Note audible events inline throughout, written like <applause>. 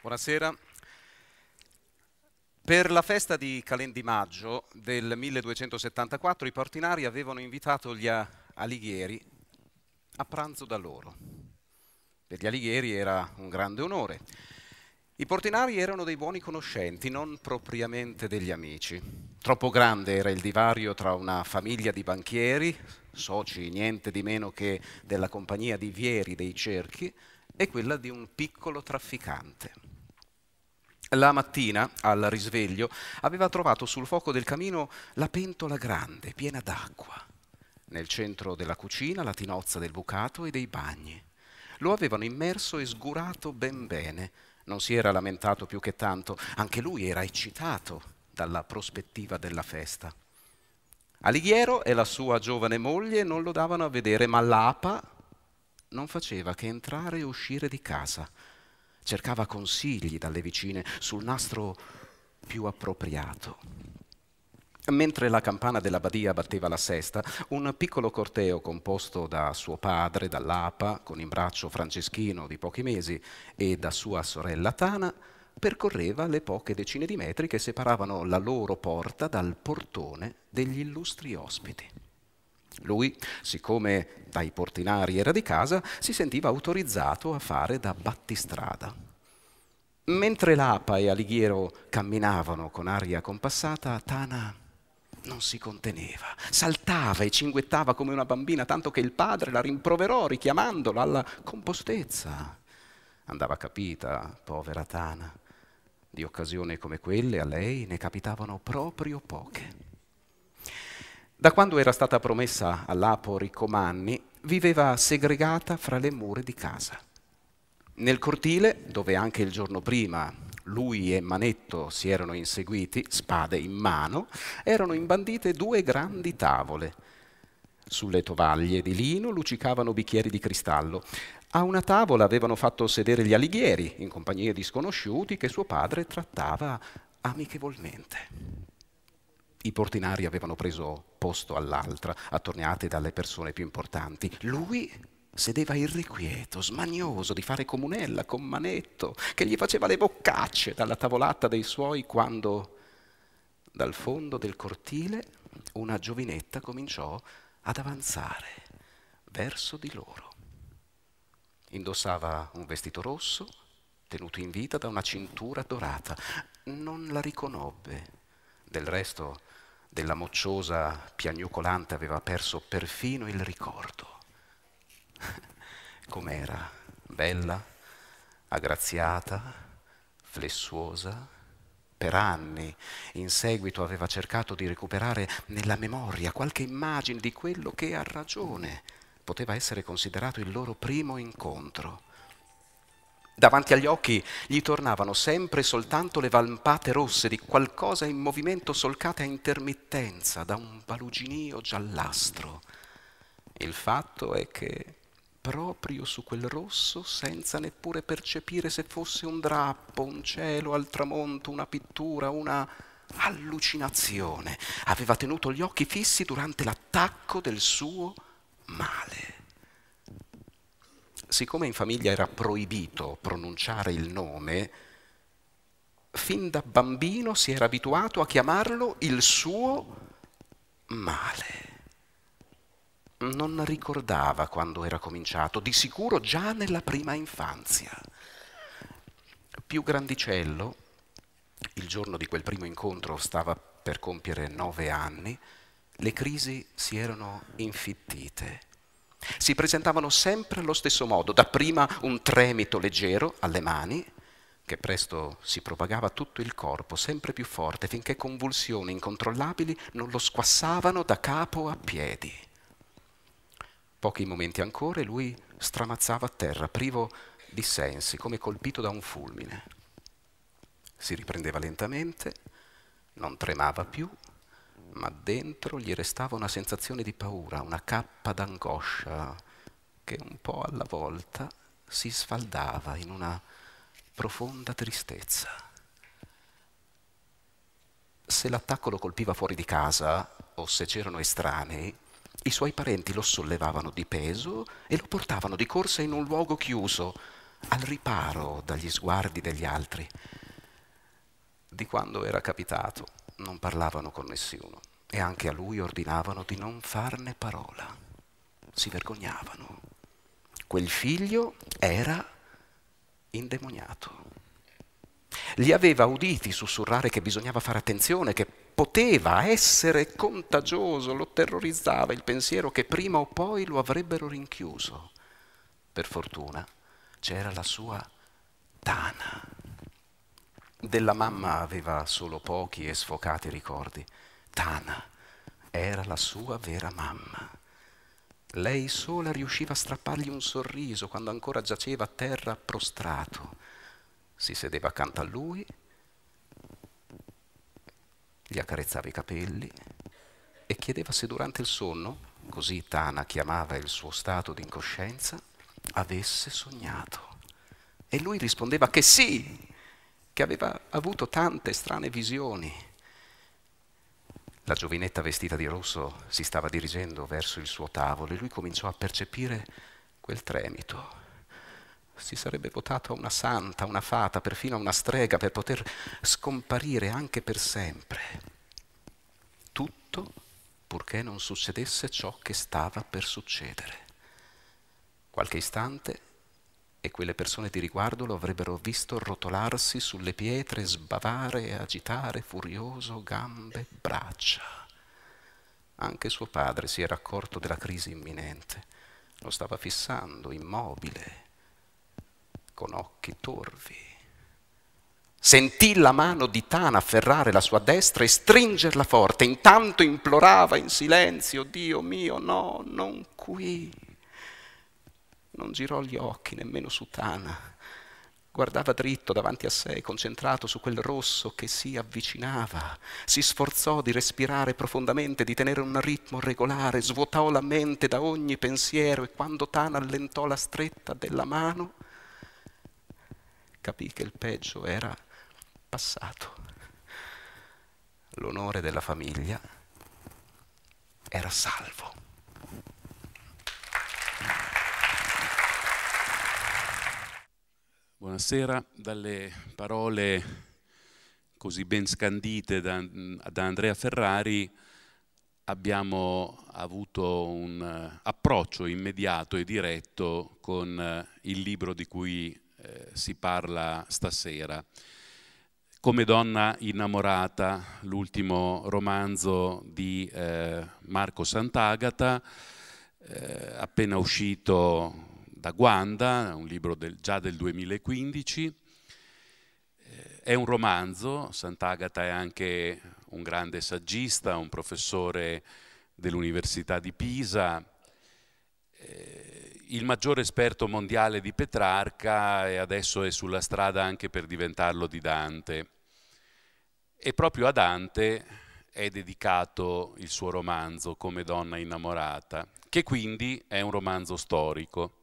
Buonasera. Per la festa di Calendi Maggio del 1274 i portinari avevano invitato gli Alighieri a pranzo da loro. Per gli Alighieri era un grande onore. I portinari erano dei buoni conoscenti, non propriamente degli amici. Troppo grande era il divario tra una famiglia di banchieri, soci niente di meno che della compagnia di Vieri dei Cerchi, è quella di un piccolo trafficante. La mattina, al risveglio, aveva trovato sul fuoco del camino la pentola grande, piena d'acqua. Nel centro della cucina la tinozza del bucato e dei bagni. Lo avevano immerso e sgurato ben bene. Non si era lamentato più che tanto, anche lui era eccitato dalla prospettiva della festa. Alighiero e la sua giovane moglie non lo davano a vedere, ma l'apa, non faceva che entrare e uscire di casa. Cercava consigli dalle vicine sul nastro più appropriato. Mentre la campana della badia batteva la sesta, un piccolo corteo composto da suo padre, dall'apa, con in braccio Franceschino di pochi mesi, e da sua sorella Tana, percorreva le poche decine di metri che separavano la loro porta dal portone degli illustri ospiti. Lui, siccome dai portinari era di casa, si sentiva autorizzato a fare da battistrada. Mentre Lapa e Alighiero camminavano con aria compassata, Tana non si conteneva, saltava e cinguettava come una bambina, tanto che il padre la rimproverò richiamandola alla compostezza. Andava capita, povera Tana, di occasioni come quelle a lei ne capitavano proprio poche. Da quando era stata promessa all'Apo Riccomanni, viveva segregata fra le mura di casa. Nel cortile, dove anche il giorno prima lui e Manetto si erano inseguiti, spade in mano, erano imbandite due grandi tavole. Sulle tovaglie di lino luccicavano bicchieri di cristallo. A una tavola avevano fatto sedere gli alighieri, in compagnia di sconosciuti che suo padre trattava amichevolmente. I portinari avevano preso posto all'altra, attorniate dalle persone più importanti. Lui sedeva irrequieto, smanioso di fare comunella con Manetto, che gli faceva le boccacce dalla tavolata dei suoi quando dal fondo del cortile una giovinetta cominciò ad avanzare verso di loro. Indossava un vestito rosso, tenuto in vita da una cintura dorata. Non la riconobbe. Del resto della mocciosa piagnucolante aveva perso perfino il ricordo. <laughs> Com'era? Bella, aggraziata, flessuosa. Per anni in seguito aveva cercato di recuperare nella memoria qualche immagine di quello che a ragione poteva essere considerato il loro primo incontro. Davanti agli occhi gli tornavano sempre soltanto le vampate rosse di qualcosa in movimento solcate a intermittenza da un baluginio giallastro. Il fatto è che proprio su quel rosso, senza neppure percepire se fosse un drappo, un cielo al tramonto, una pittura, una allucinazione, aveva tenuto gli occhi fissi durante l'attacco del suo male siccome in famiglia era proibito pronunciare il nome, fin da bambino si era abituato a chiamarlo il suo male. Non ricordava quando era cominciato, di sicuro già nella prima infanzia. Più grandicello, il giorno di quel primo incontro stava per compiere nove anni, le crisi si erano infittite si presentavano sempre allo stesso modo, dapprima un tremito leggero alle mani, che presto si propagava tutto il corpo, sempre più forte, finché convulsioni incontrollabili non lo squassavano da capo a piedi. Pochi momenti ancora e lui stramazzava a terra, privo di sensi, come colpito da un fulmine. Si riprendeva lentamente, non tremava più ma dentro gli restava una sensazione di paura, una cappa d'angoscia che un po' alla volta si sfaldava in una profonda tristezza. Se l'attacco lo colpiva fuori di casa o se c'erano estranei, i suoi parenti lo sollevavano di peso e lo portavano di corsa in un luogo chiuso, al riparo dagli sguardi degli altri. Di quando era capitato non parlavano con nessuno e anche a lui ordinavano di non farne parola. Si vergognavano. Quel figlio era indemoniato. Li aveva uditi sussurrare che bisognava fare attenzione, che poteva essere contagioso, lo terrorizzava il pensiero che prima o poi lo avrebbero rinchiuso. Per fortuna c'era la sua tana. Della mamma aveva solo pochi e sfocati ricordi Tana era la sua vera mamma. Lei sola riusciva a strappargli un sorriso quando ancora giaceva a terra prostrato. Si sedeva accanto a lui, gli accarezzava i capelli e chiedeva se durante il sonno, così Tana chiamava il suo stato di incoscienza, avesse sognato. E lui rispondeva che sì, che aveva avuto tante strane visioni la giovinetta vestita di rosso si stava dirigendo verso il suo tavolo e lui cominciò a percepire quel tremito. Si sarebbe votato a una santa, una fata, perfino a una strega per poter scomparire anche per sempre. Tutto purché non succedesse ciò che stava per succedere. Qualche istante e quelle persone di riguardo lo avrebbero visto rotolarsi sulle pietre, sbavare e agitare furioso gambe e braccia. Anche suo padre si era accorto della crisi imminente, lo stava fissando, immobile, con occhi torvi. Sentì la mano di Tana afferrare la sua destra e stringerla forte, intanto implorava in silenzio, Dio mio, no, non qui non girò gli occhi nemmeno su Tana. Guardava dritto davanti a sé, concentrato su quel rosso che si avvicinava. Si sforzò di respirare profondamente, di tenere un ritmo regolare, svuotò la mente da ogni pensiero e quando Tana allentò la stretta della mano, capì che il peggio era passato. L'onore della famiglia era salvo. Buonasera, dalle parole così ben scandite da, da, Andrea Ferrari abbiamo avuto un eh, approccio immediato e diretto con eh, il libro di cui eh, si parla stasera. Come donna innamorata, l'ultimo romanzo di eh, Marco Sant'Agata, eh, appena uscito da Guanda, un libro del, già del 2015. Eh, è un romanzo, Sant'Agata è anche un grande saggista, un professore dell'Università di Pisa, eh, il maggiore esperto mondiale di Petrarca e adesso è sulla strada anche per diventarlo di Dante. E proprio a Dante è dedicato il suo romanzo Come donna innamorata, che quindi è un romanzo storico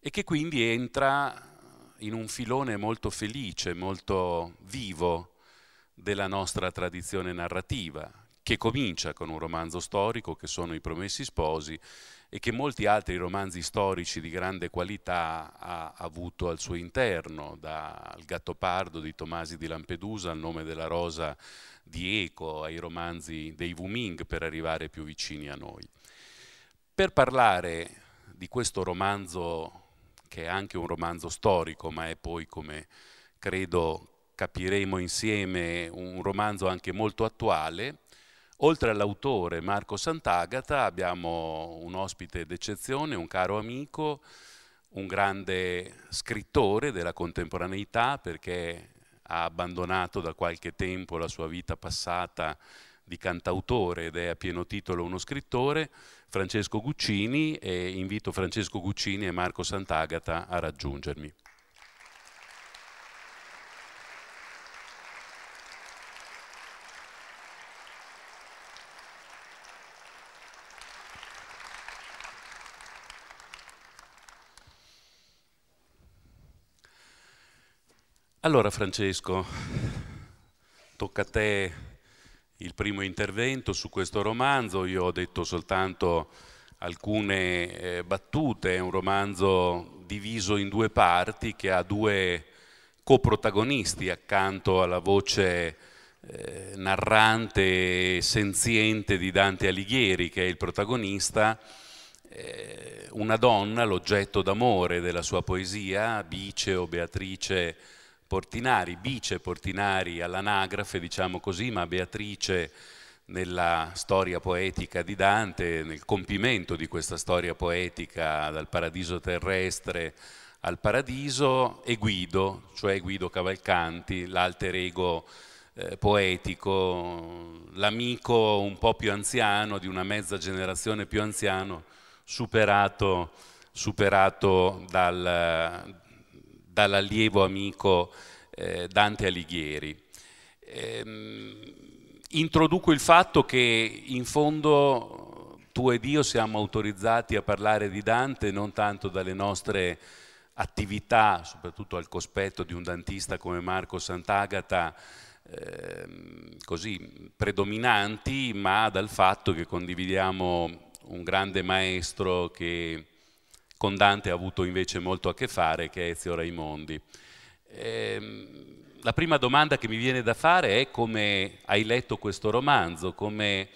e che quindi entra in un filone molto felice, molto vivo della nostra tradizione narrativa, che comincia con un romanzo storico che sono I Promessi Sposi e che molti altri romanzi storici di grande qualità ha avuto al suo interno, dal Gattopardo di Tomasi di Lampedusa al nome della rosa di Eco, ai romanzi dei Wuming per arrivare più vicini a noi. Per parlare di questo romanzo che è anche un romanzo storico, ma è poi, come credo capiremo insieme, un romanzo anche molto attuale. Oltre all'autore Marco Sant'Agata abbiamo un ospite d'eccezione, un caro amico, un grande scrittore della contemporaneità perché ha abbandonato da qualche tempo la sua vita passata di cantautore ed è a pieno titolo uno scrittore, Francesco Guccini e invito Francesco Guccini e Marco Sant'Agata a raggiungermi. Allora Francesco, tocca a te il primo intervento su questo romanzo, io ho detto soltanto alcune eh, battute, è un romanzo diviso in due parti che ha due coprotagonisti accanto alla voce eh, narrante e senziente di Dante Alighieri che è il protagonista, eh, una donna, l'oggetto d'amore della sua poesia, Bice o Beatrice Portinari, vice Portinari all'anagrafe, diciamo così, ma Beatrice nella storia poetica di Dante, nel compimento di questa storia poetica dal paradiso terrestre al paradiso, e Guido, cioè Guido Cavalcanti, l'alter ego eh, poetico, l'amico un po' più anziano, di una mezza generazione più anziano, superato, superato dal, dall'allievo amico eh, Dante Alighieri. Ehm, introduco il fatto che in fondo tu ed io siamo autorizzati a parlare di Dante non tanto dalle nostre attività, soprattutto al cospetto di un dantista come Marco Sant'Agata, eh, così predominanti, ma dal fatto che condividiamo un grande maestro che con Dante ha avuto invece molto a che fare, che è Ezio Raimondi. Ehm, la prima domanda che mi viene da fare è come hai letto questo romanzo, come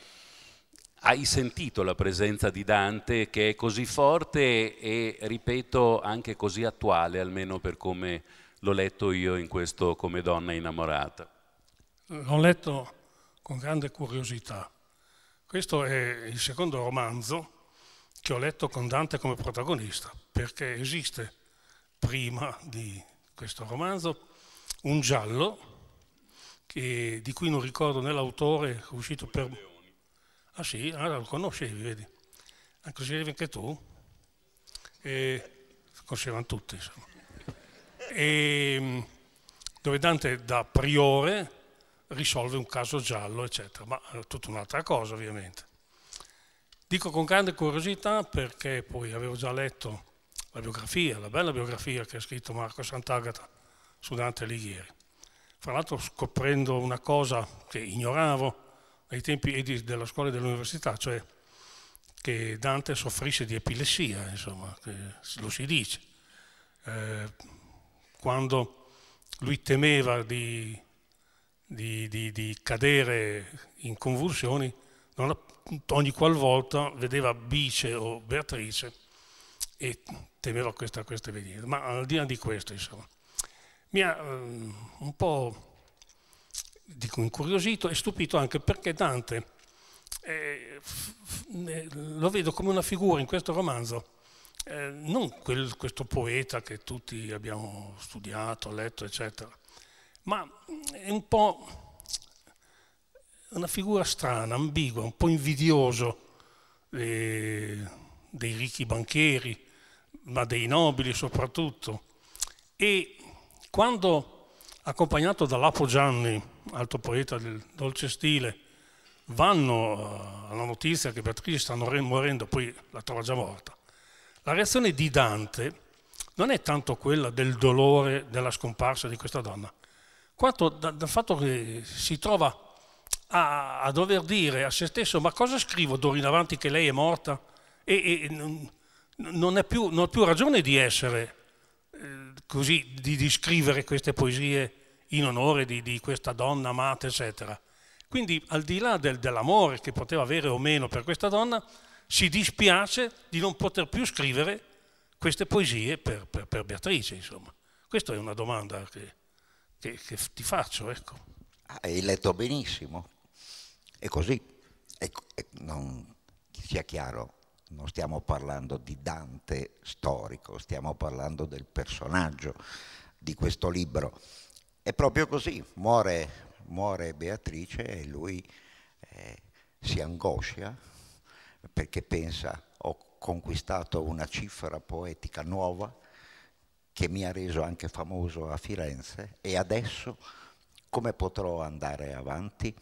hai sentito la presenza di Dante che è così forte e, ripeto, anche così attuale, almeno per come l'ho letto io in questo come donna innamorata. L'ho letto con grande curiosità. Questo è il secondo romanzo che ho letto con Dante come protagonista, perché esiste prima di questo romanzo un giallo che, di cui non ricordo né l'autore, è uscito per... Ah sì, allora ah, lo conoscevi, vedi. conoscevi anche tu? E, conoscevano tutti, insomma. E, mm, dove Dante da priore risolve un caso giallo, eccetera, ma è eh, tutta un'altra cosa ovviamente. Dico con grande curiosità perché poi avevo già letto la biografia, la bella biografia che ha scritto Marco Sant'Agata su Dante Alighieri. Fra l'altro scoprendo una cosa che ignoravo ai tempi della scuola e dell'università, cioè che Dante soffrisse di epilessia, insomma, lo si dice. Eh, quando lui temeva di, di, di, di cadere in convulsioni, non, ogni qualvolta vedeva Bice o Beatrice e temeva questa, questa venire. Ma al di là di questo, insomma, mi ha um, un po' dico incuriosito e stupito anche perché Dante eh, lo vedo come una figura in questo romanzo, eh, non quel, questo poeta che tutti abbiamo studiato, letto, eccetera, ma è un po' una figura strana, ambigua, un po' invidioso eh, dei ricchi banchieri, ma dei nobili soprattutto. E quando, accompagnato dall'Apo Gianni, altro poeta del dolce stile, vanno eh, alla notizia che Beatrice sta morendo, poi la trova già morta, la reazione di Dante non è tanto quella del dolore della scomparsa di questa donna, quanto dal fatto che si trova a, a, dover dire a se stesso ma cosa scrivo d'ora in avanti che lei è morta e, e non, è più, più, ragione di essere eh, così, di, di, scrivere queste poesie in onore di, di, questa donna amata eccetera. Quindi al di là del, dell'amore che poteva avere o meno per questa donna, si dispiace di non poter più scrivere queste poesie per, per, per Beatrice, insomma. Questa è una domanda che, che, che ti faccio, ecco. Ah, hai letto benissimo. È così, è, è, non, sia chiaro, non stiamo parlando di Dante storico, stiamo parlando del personaggio di questo libro. È proprio così, muore, muore Beatrice e lui eh, si angoscia perché pensa ho conquistato una cifra poetica nuova che mi ha reso anche famoso a Firenze e adesso come potrò andare avanti?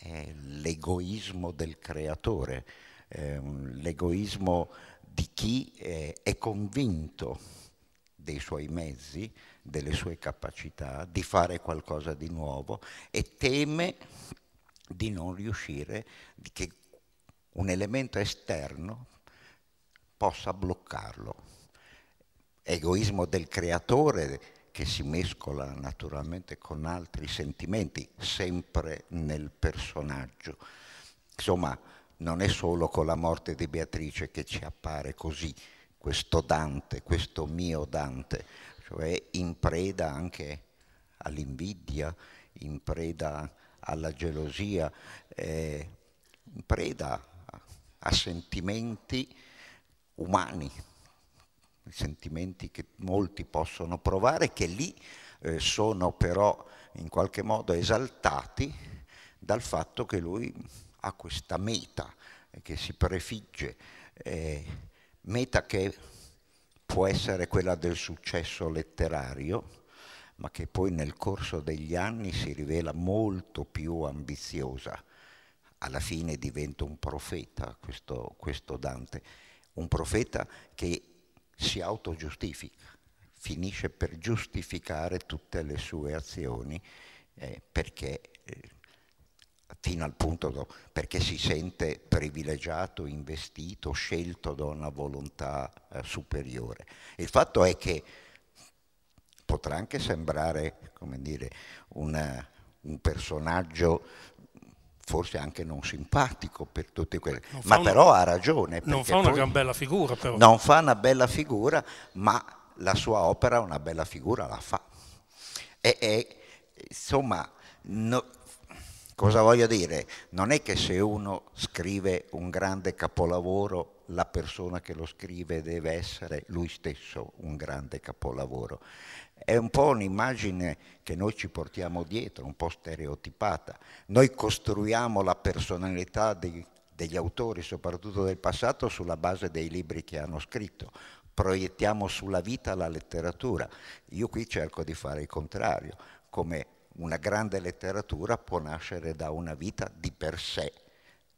è l'egoismo del creatore, l'egoismo di chi eh, è convinto dei suoi mezzi, delle sue capacità, di fare qualcosa di nuovo e teme di non riuscire, di che un elemento esterno possa bloccarlo. Egoismo del creatore, che si mescola naturalmente con altri sentimenti, sempre nel personaggio. Insomma, non è solo con la morte di Beatrice che ci appare così questo Dante, questo mio Dante, cioè in preda anche all'invidia, in preda alla gelosia, eh, in preda a sentimenti umani, sentimenti che molti possono provare, che lì eh, sono però in qualche modo esaltati dal fatto che lui ha questa meta eh, che si prefigge, eh, meta che può essere quella del successo letterario, ma che poi nel corso degli anni si rivela molto più ambiziosa. Alla fine diventa un profeta questo, questo Dante, un profeta che si autogiustifica, finisce per giustificare tutte le sue azioni eh, perché eh, fino al punto do, perché si sente privilegiato, investito, scelto da una volontà eh, superiore. Il fatto è che potrà anche sembrare, come dire, una, un personaggio forse anche non simpatico per tutti quelli, ma una, però ha ragione. Non fa una gran bella figura però. Non fa una bella figura, ma la sua opera una bella figura la fa. E, e insomma, no, cosa voglio dire? Non è che se uno scrive un grande capolavoro la persona che lo scrive deve essere lui stesso un grande capolavoro. È un po' un'immagine che noi ci portiamo dietro, un po' stereotipata. Noi costruiamo la personalità dei, degli autori, soprattutto del passato, sulla base dei libri che hanno scritto. Proiettiamo sulla vita la letteratura. Io qui cerco di fare il contrario, come una grande letteratura può nascere da una vita di per sé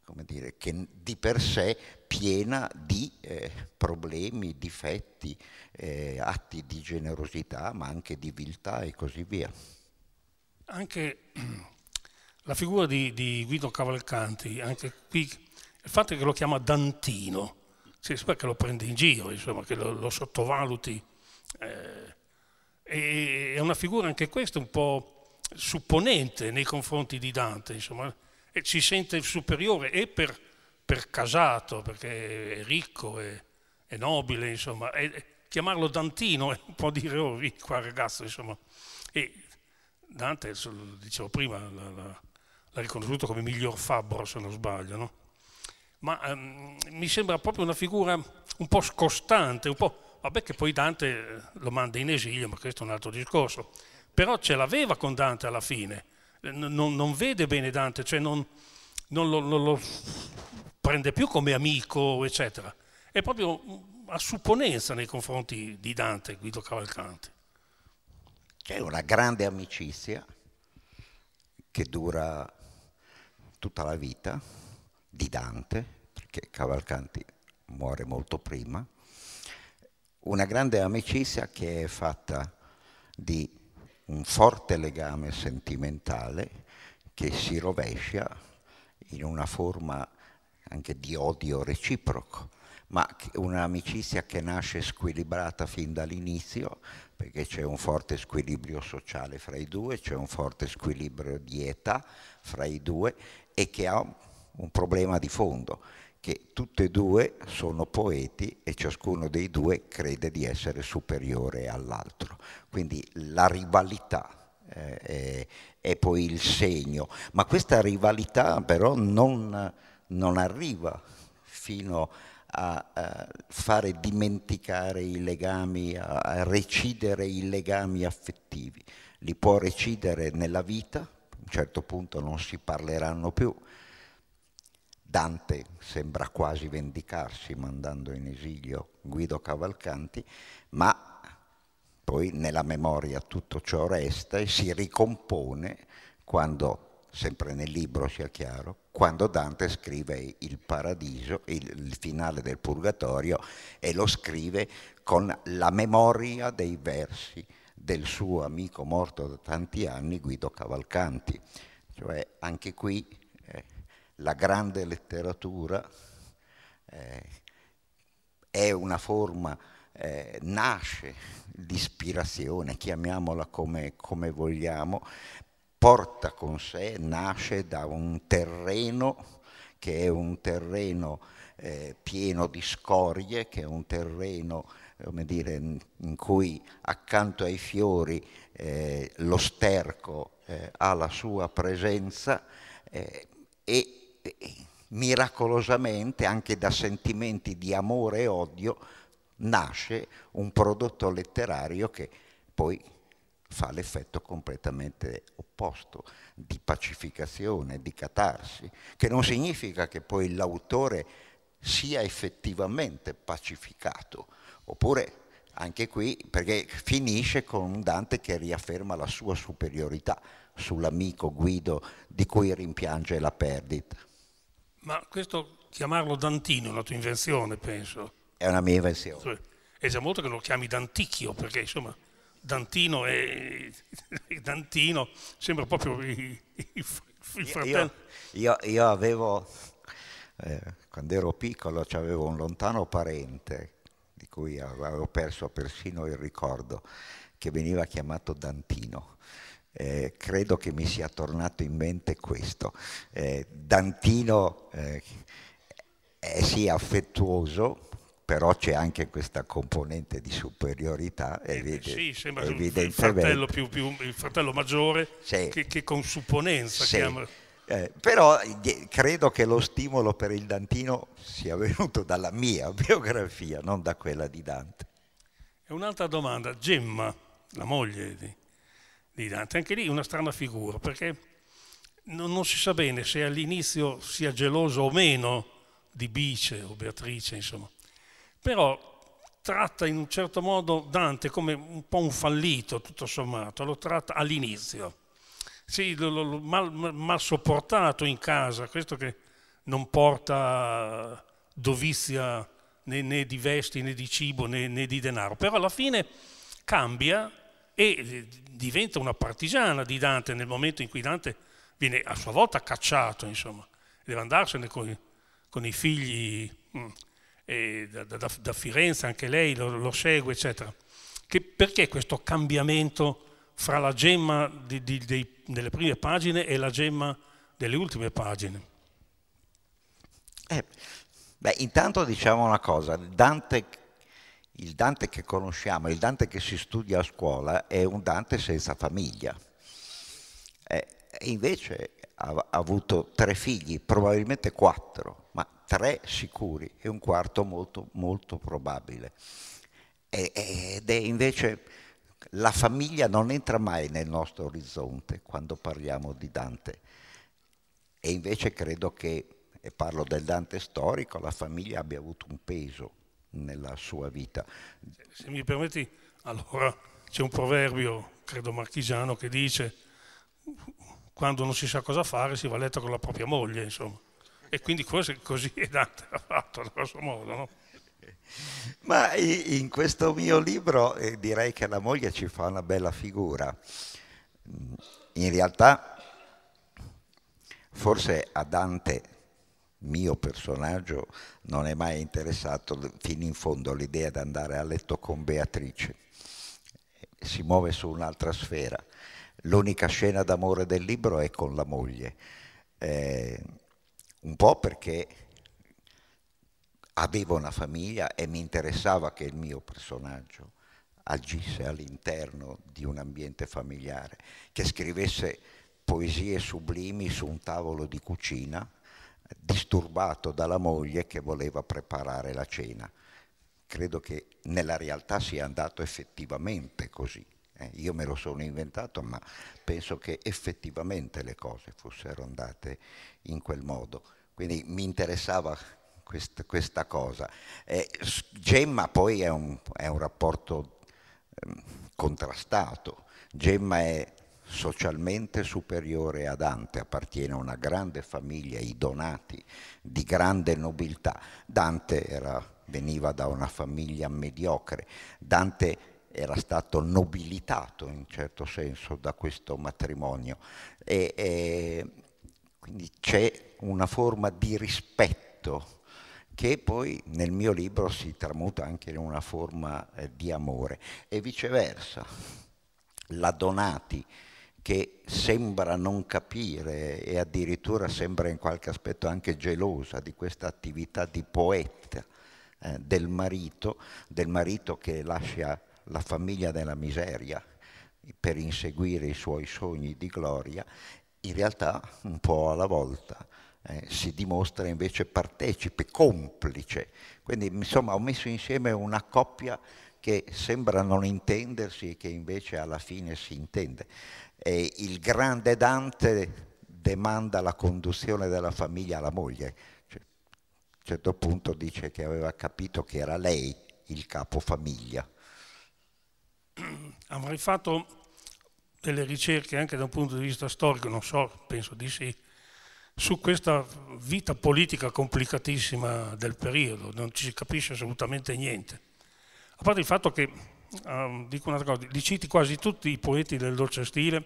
come dire, che di per sé piena di eh, problemi, difetti, eh, atti di generosità, ma anche di viltà e così via. Anche <clears throat> la figura di, di Guido Cavalcanti, anche qui, il fatto che lo chiama Dantino, si cioè, che lo prende in giro, insomma, che lo, lo sottovaluti. Eh, è una figura anche questa un po' supponente nei confronti di Dante, insomma, si sente superiore e per, per casato, perché è ricco, è, è nobile, insomma. È, chiamarlo Dantino è un po' dire, oh, qua ragazzo, insomma. E Dante, dicevo prima, l'ha riconosciuto come miglior fabbro, se non sbaglio, no? Ma um, mi sembra proprio una figura un po' scostante, un po'... Vabbè che poi Dante eh, lo manda in esilio, ma questo è un altro discorso. Però ce l'aveva con Dante alla fine non, non vede bene Dante, cioè non, non, lo, non lo prende più come amico, eccetera. È proprio a supponenza nei confronti di Dante Guido Cavalcanti. C'è una grande amicizia che dura tutta la vita di Dante, perché Cavalcanti muore molto prima, una grande amicizia che è fatta di un forte legame sentimentale che si rovescia in una forma anche di odio reciproco, ma un'amicizia che nasce squilibrata fin dall'inizio, perché c'è un forte squilibrio sociale fra i due, c'è un forte squilibrio di età fra i due e che ha un problema di fondo, che tutte e due sono poeti e ciascuno dei due crede di essere superiore all'altro. Quindi la rivalità eh, è, è, poi il segno, ma questa rivalità però non, non arriva fino a, a, fare dimenticare i legami, a, a recidere i legami affettivi. Li può recidere nella vita, a un certo punto non si parleranno più, Dante sembra quasi vendicarsi mandando in esilio Guido Cavalcanti, ma poi nella memoria tutto ciò resta e si ricompone quando, sempre nel libro sia chiaro, quando Dante scrive il paradiso, il, finale del purgatorio e lo scrive con la memoria dei versi del suo amico morto da tanti anni Guido Cavalcanti. Cioè anche qui la grande letteratura eh, è una forma, eh, nasce l'ispirazione, chiamiamola come, come vogliamo, porta con sé, nasce da un terreno che è un terreno eh, pieno di scorie, che è un terreno come dire, in cui accanto ai fiori eh, lo sterco eh, ha la sua presenza eh, e miracolosamente anche da sentimenti di amore e odio nasce un prodotto letterario che poi fa l'effetto completamente opposto di pacificazione, di catarsi, che non significa che poi l'autore sia effettivamente pacificato, oppure anche qui perché finisce con un Dante che riafferma la sua superiorità sull'amico Guido di cui rimpiange la perdita. Ma questo chiamarlo Dantino è una tua invenzione, penso. È una mia invenzione. Sì. È già molto che lo chiami Danticchio, perché insomma Dantino è, <laughs> Dantino, sembra proprio il, il fratello. Io, io, io avevo, eh, quando ero piccolo, avevo un lontano parente di cui avevo perso persino il ricordo, che veniva chiamato Dantino eh, credo che mi sia tornato in mente questo. Eh, Dantino eh, è sì affettuoso, però c'è anche questa componente di superiorità eh, evidente, sì, sembra il fratello, più, più, il fratello maggiore sì. che, che, con supponenza sì. chiama... Eh, però credo che lo stimolo per il Dantino sia venuto dalla mia <laughs> biografia, non da quella di Dante. E un'altra domanda, Gemma, la moglie di di Dante. Anche lì una strana figura, perché non, non si sa bene se all'inizio sia geloso o meno di Bice o Beatrice, insomma. Però tratta in un certo modo Dante come un po' un fallito, tutto sommato, lo tratta all'inizio. Sì, lo, lo, mal, mal, sopportato in casa, questo che non porta dovizia né, né di vesti né di cibo né, né di denaro, però alla fine cambia e eh, diventa una partigiana di Dante nel momento in cui Dante viene a sua volta cacciato, insomma, deve andarsene con, con i figli eh, da, da, da, Firenze, anche lei lo, lo segue, eccetera. Che, perché questo cambiamento fra la gemma di, di, dei, delle prime pagine e la gemma delle ultime pagine? Eh, beh, intanto diciamo una cosa, Dante il Dante che conosciamo, il Dante che si studia a scuola è un Dante senza famiglia. Eh, e invece ha avuto tre figli, probabilmente quattro, ma tre sicuri e un quarto molto, molto probabile. ed è invece la famiglia non entra mai nel nostro orizzonte quando parliamo di Dante. E invece credo che, e parlo del Dante storico, la famiglia abbia avuto un peso nella sua vita. Se mi permetti, allora c'è un proverbio, credo marchigiano, che dice quando non si sa cosa fare si va a letto con la propria moglie, insomma. E quindi così, è <laughs> Dante ha fatto, a grosso modo, no? Ma in questo mio libro eh, direi che la moglie ci fa una bella figura. In realtà forse a Dante mio personaggio non è mai interessato fino in fondo all'idea di andare a letto con Beatrice, si muove su un'altra sfera. L'unica scena d'amore del libro è con la moglie, eh, un po' perché avevo una famiglia e mi interessava che il mio personaggio agisse all'interno di un ambiente familiare, che scrivesse poesie sublimi su un tavolo di cucina disturbato dalla moglie che voleva preparare la cena. Credo che nella realtà sia andato effettivamente così. Eh, io me lo sono inventato, ma penso che effettivamente le cose fossero andate in quel modo. Quindi mi interessava quest- questa cosa. Eh, Gemma poi è un, è un rapporto eh, contrastato. Gemma è socialmente superiore a Dante, appartiene a una grande famiglia, i Donati, di grande nobiltà. Dante era, veniva da una famiglia mediocre, Dante era stato nobilitato in certo senso da questo matrimonio e, e quindi c'è una forma di rispetto che poi nel mio libro si tramuta anche in una forma eh, di amore e viceversa. La Donati, che sembra non capire e addirittura sembra in qualche aspetto anche gelosa di questa attività di poeta eh, del marito, del marito che lascia la famiglia nella miseria per inseguire i suoi sogni di gloria, in realtà un po' alla volta eh, si dimostra invece partecipe, complice. Quindi insomma ho messo insieme una coppia che sembra non intendersi e che invece alla fine si intende eh, il grande Dante demanda la conduzione della famiglia alla moglie. Cioè, a un certo punto dice che aveva capito che era lei il capofamiglia. <clears throat> Avrei fatto delle ricerche anche da un punto di vista storico, non so, penso di sì, su questa vita politica complicatissima del periodo, non ci si capisce assolutamente niente. A parte il fatto che Ehm, dico un'altra cosa, li citi quasi tutti i poeti del dolce stile,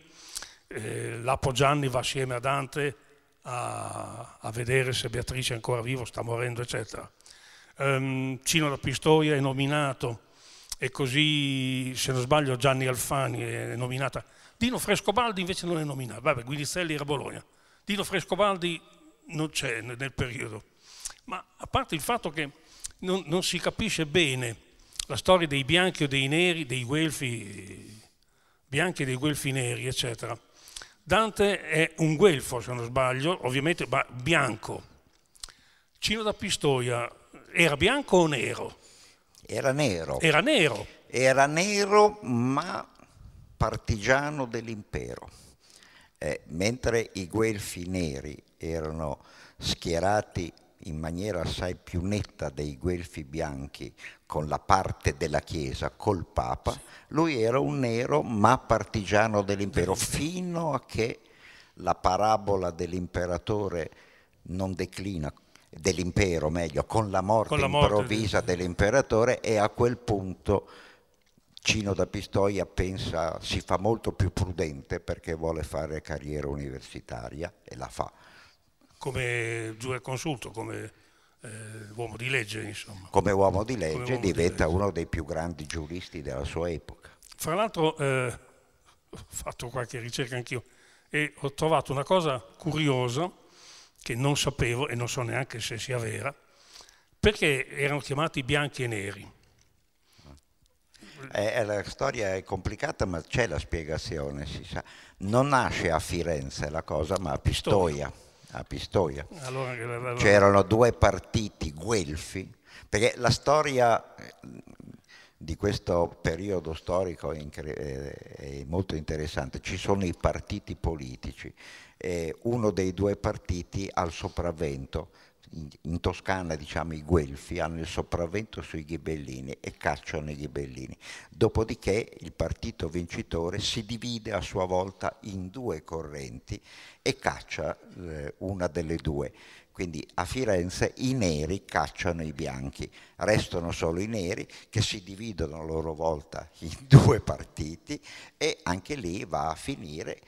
eh, Lapo Gianni va assieme a Dante a, a, vedere se Beatrice è ancora viva, sta morendo, eccetera. Um, Cino da Pistoia è nominato e così, se non sbaglio, Gianni Alfani è nominata. Dino Frescobaldi invece non è nominato, vabbè, Guinizelli era Bologna. Dino Frescobaldi non c'è nel periodo. Ma a parte il fatto che non, non si capisce bene la storia dei bianchi o dei neri, dei guelfi bianchi e dei guelfi neri, eccetera. Dante è un guelfo, se non sbaglio, ovviamente bianco. Cino da Pistoia era bianco o nero? Era nero. Era nero. Era nero, ma partigiano dell'impero. Eh, mentre i guelfi neri erano schierati in maniera assai più netta dei guelfi bianchi con la parte della Chiesa, col Papa, lui era un nero ma partigiano dell'impero, <laughs> fino a che la parabola dell'imperatore non declina, dell'impero meglio, con la morte, con la morte improvvisa di... dell'imperatore e a quel punto Cino da Pistoia pensa, si fa molto più prudente perché vuole fare carriera universitaria e la fa. Come giureconsulto, come eh, uomo di legge, insomma. Come uomo di legge uomo diventa di legge. uno dei più grandi giuristi della sua epoca. Fra l'altro eh, ho fatto qualche ricerca anch'io e ho trovato una cosa curiosa che non sapevo e non so neanche se sia vera, perché erano chiamati bianchi e neri. Eh, eh la storia è complicata, ma c'è la spiegazione, si sa. Non nasce a Firenze la cosa, ma a Pistoia. Pistoia a Pistoia. Allora, allora. C'erano due partiti guelfi, perché la storia eh, di questo periodo storico eh, è molto interessante. Ci sono i partiti politici e eh, uno dei due partiti al sopravvento in Toscana diciamo i guelfi hanno il sopravvento sui ghibellini e cacciano i ghibellini. Dopodiché il partito vincitore si divide a sua volta in due correnti e caccia eh, una delle due. Quindi a Firenze i neri cacciano i bianchi, restano solo i neri che si dividono a loro volta in <laughs> due partiti e anche lì va a finire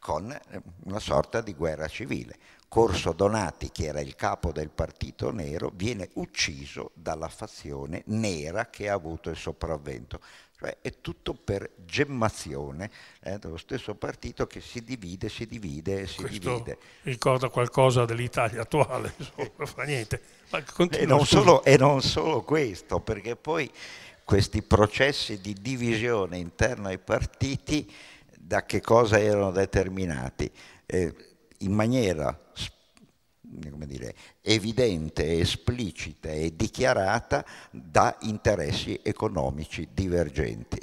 con eh, una sorta di guerra civile Corso Donati, che era il capo del partito nero, viene ucciso dalla fazione nera che ha avuto il sopravvento. Cioè è tutto per gemmazione eh, dello stesso partito che si divide, si divide e si Questo divide. Ricorda qualcosa dell'Italia attuale, <laughs> non fa niente. E eh, non, solo, e eh, non solo questo, perché poi questi processi di divisione interna ai partiti da che cosa erano determinati? Eh, in maniera dire, evidente, esplicita e dichiarata da interessi economici divergenti.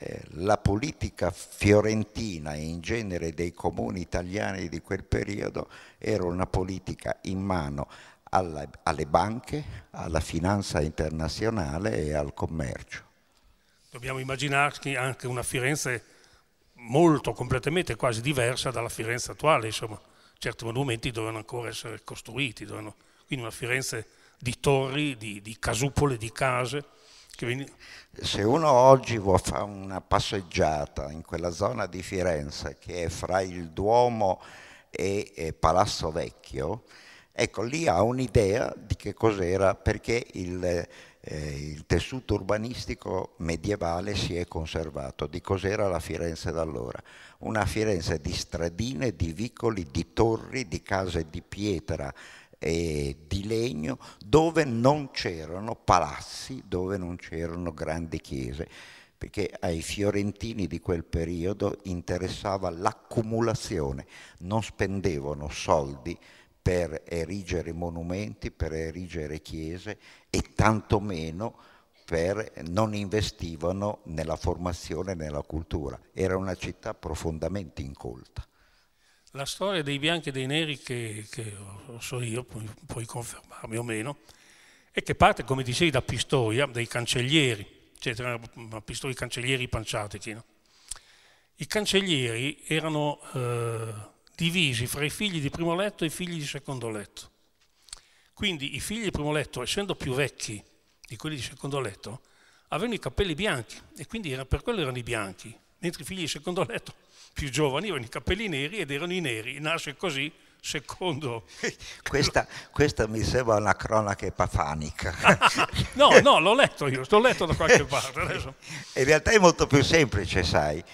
Eh, la politica fiorentina e in genere dei comuni italiani di quel periodo era una politica in mano alla, alle banche, alla finanza internazionale e al commercio. Dobbiamo immaginarci anche una Firenze molto completamente quasi diversa dalla Firenze attuale, insomma certi monumenti dovevano ancora essere costruiti, dovevano, quindi una Firenze di torri, di, di casupole, di case. Veni... Se uno oggi vuole fare una passeggiata in quella zona di Firenze che è fra il Duomo e, e Palazzo Vecchio, ecco lì ha un'idea di che cos'era, perché il eh, il tessuto urbanistico medievale si è conservato, di cos'era la Firenze d'allora? Una Firenze di stradine, di vicoli, di torri, di case di pietra e di legno, dove non c'erano palazzi, dove non c'erano grandi chiese perché ai fiorentini di quel periodo interessava l'accumulazione, non spendevano soldi per erigere monumenti, per erigere chiese e tantomeno per, non investivano nella formazione e nella cultura. Era una città profondamente incolta. La storia dei bianchi e dei neri che, che so io, puoi, puoi confermarmi o meno, è che parte, come dicevi, da Pistoia, dai cancellieri, cioè tra Pistoia i cancellieri panciatichi. No? I cancellieri erano eh, divisi fra i figli di primo letto e i figli di secondo letto. Quindi i figli di primo letto, essendo più vecchi di quelli di secondo letto, avevano i capelli bianchi e quindi era, per quello erano i bianchi, mentre i figli di secondo letto, più giovani, avevano i capelli neri ed erano i neri. Nasce così secondo... <laughs> questa, questa, mi sembra una cronaca epafanica. <laughs> no, no, l'ho letto io, l'ho letto da qualche <laughs> parte. Adesso. In realtà è molto più semplice, sai.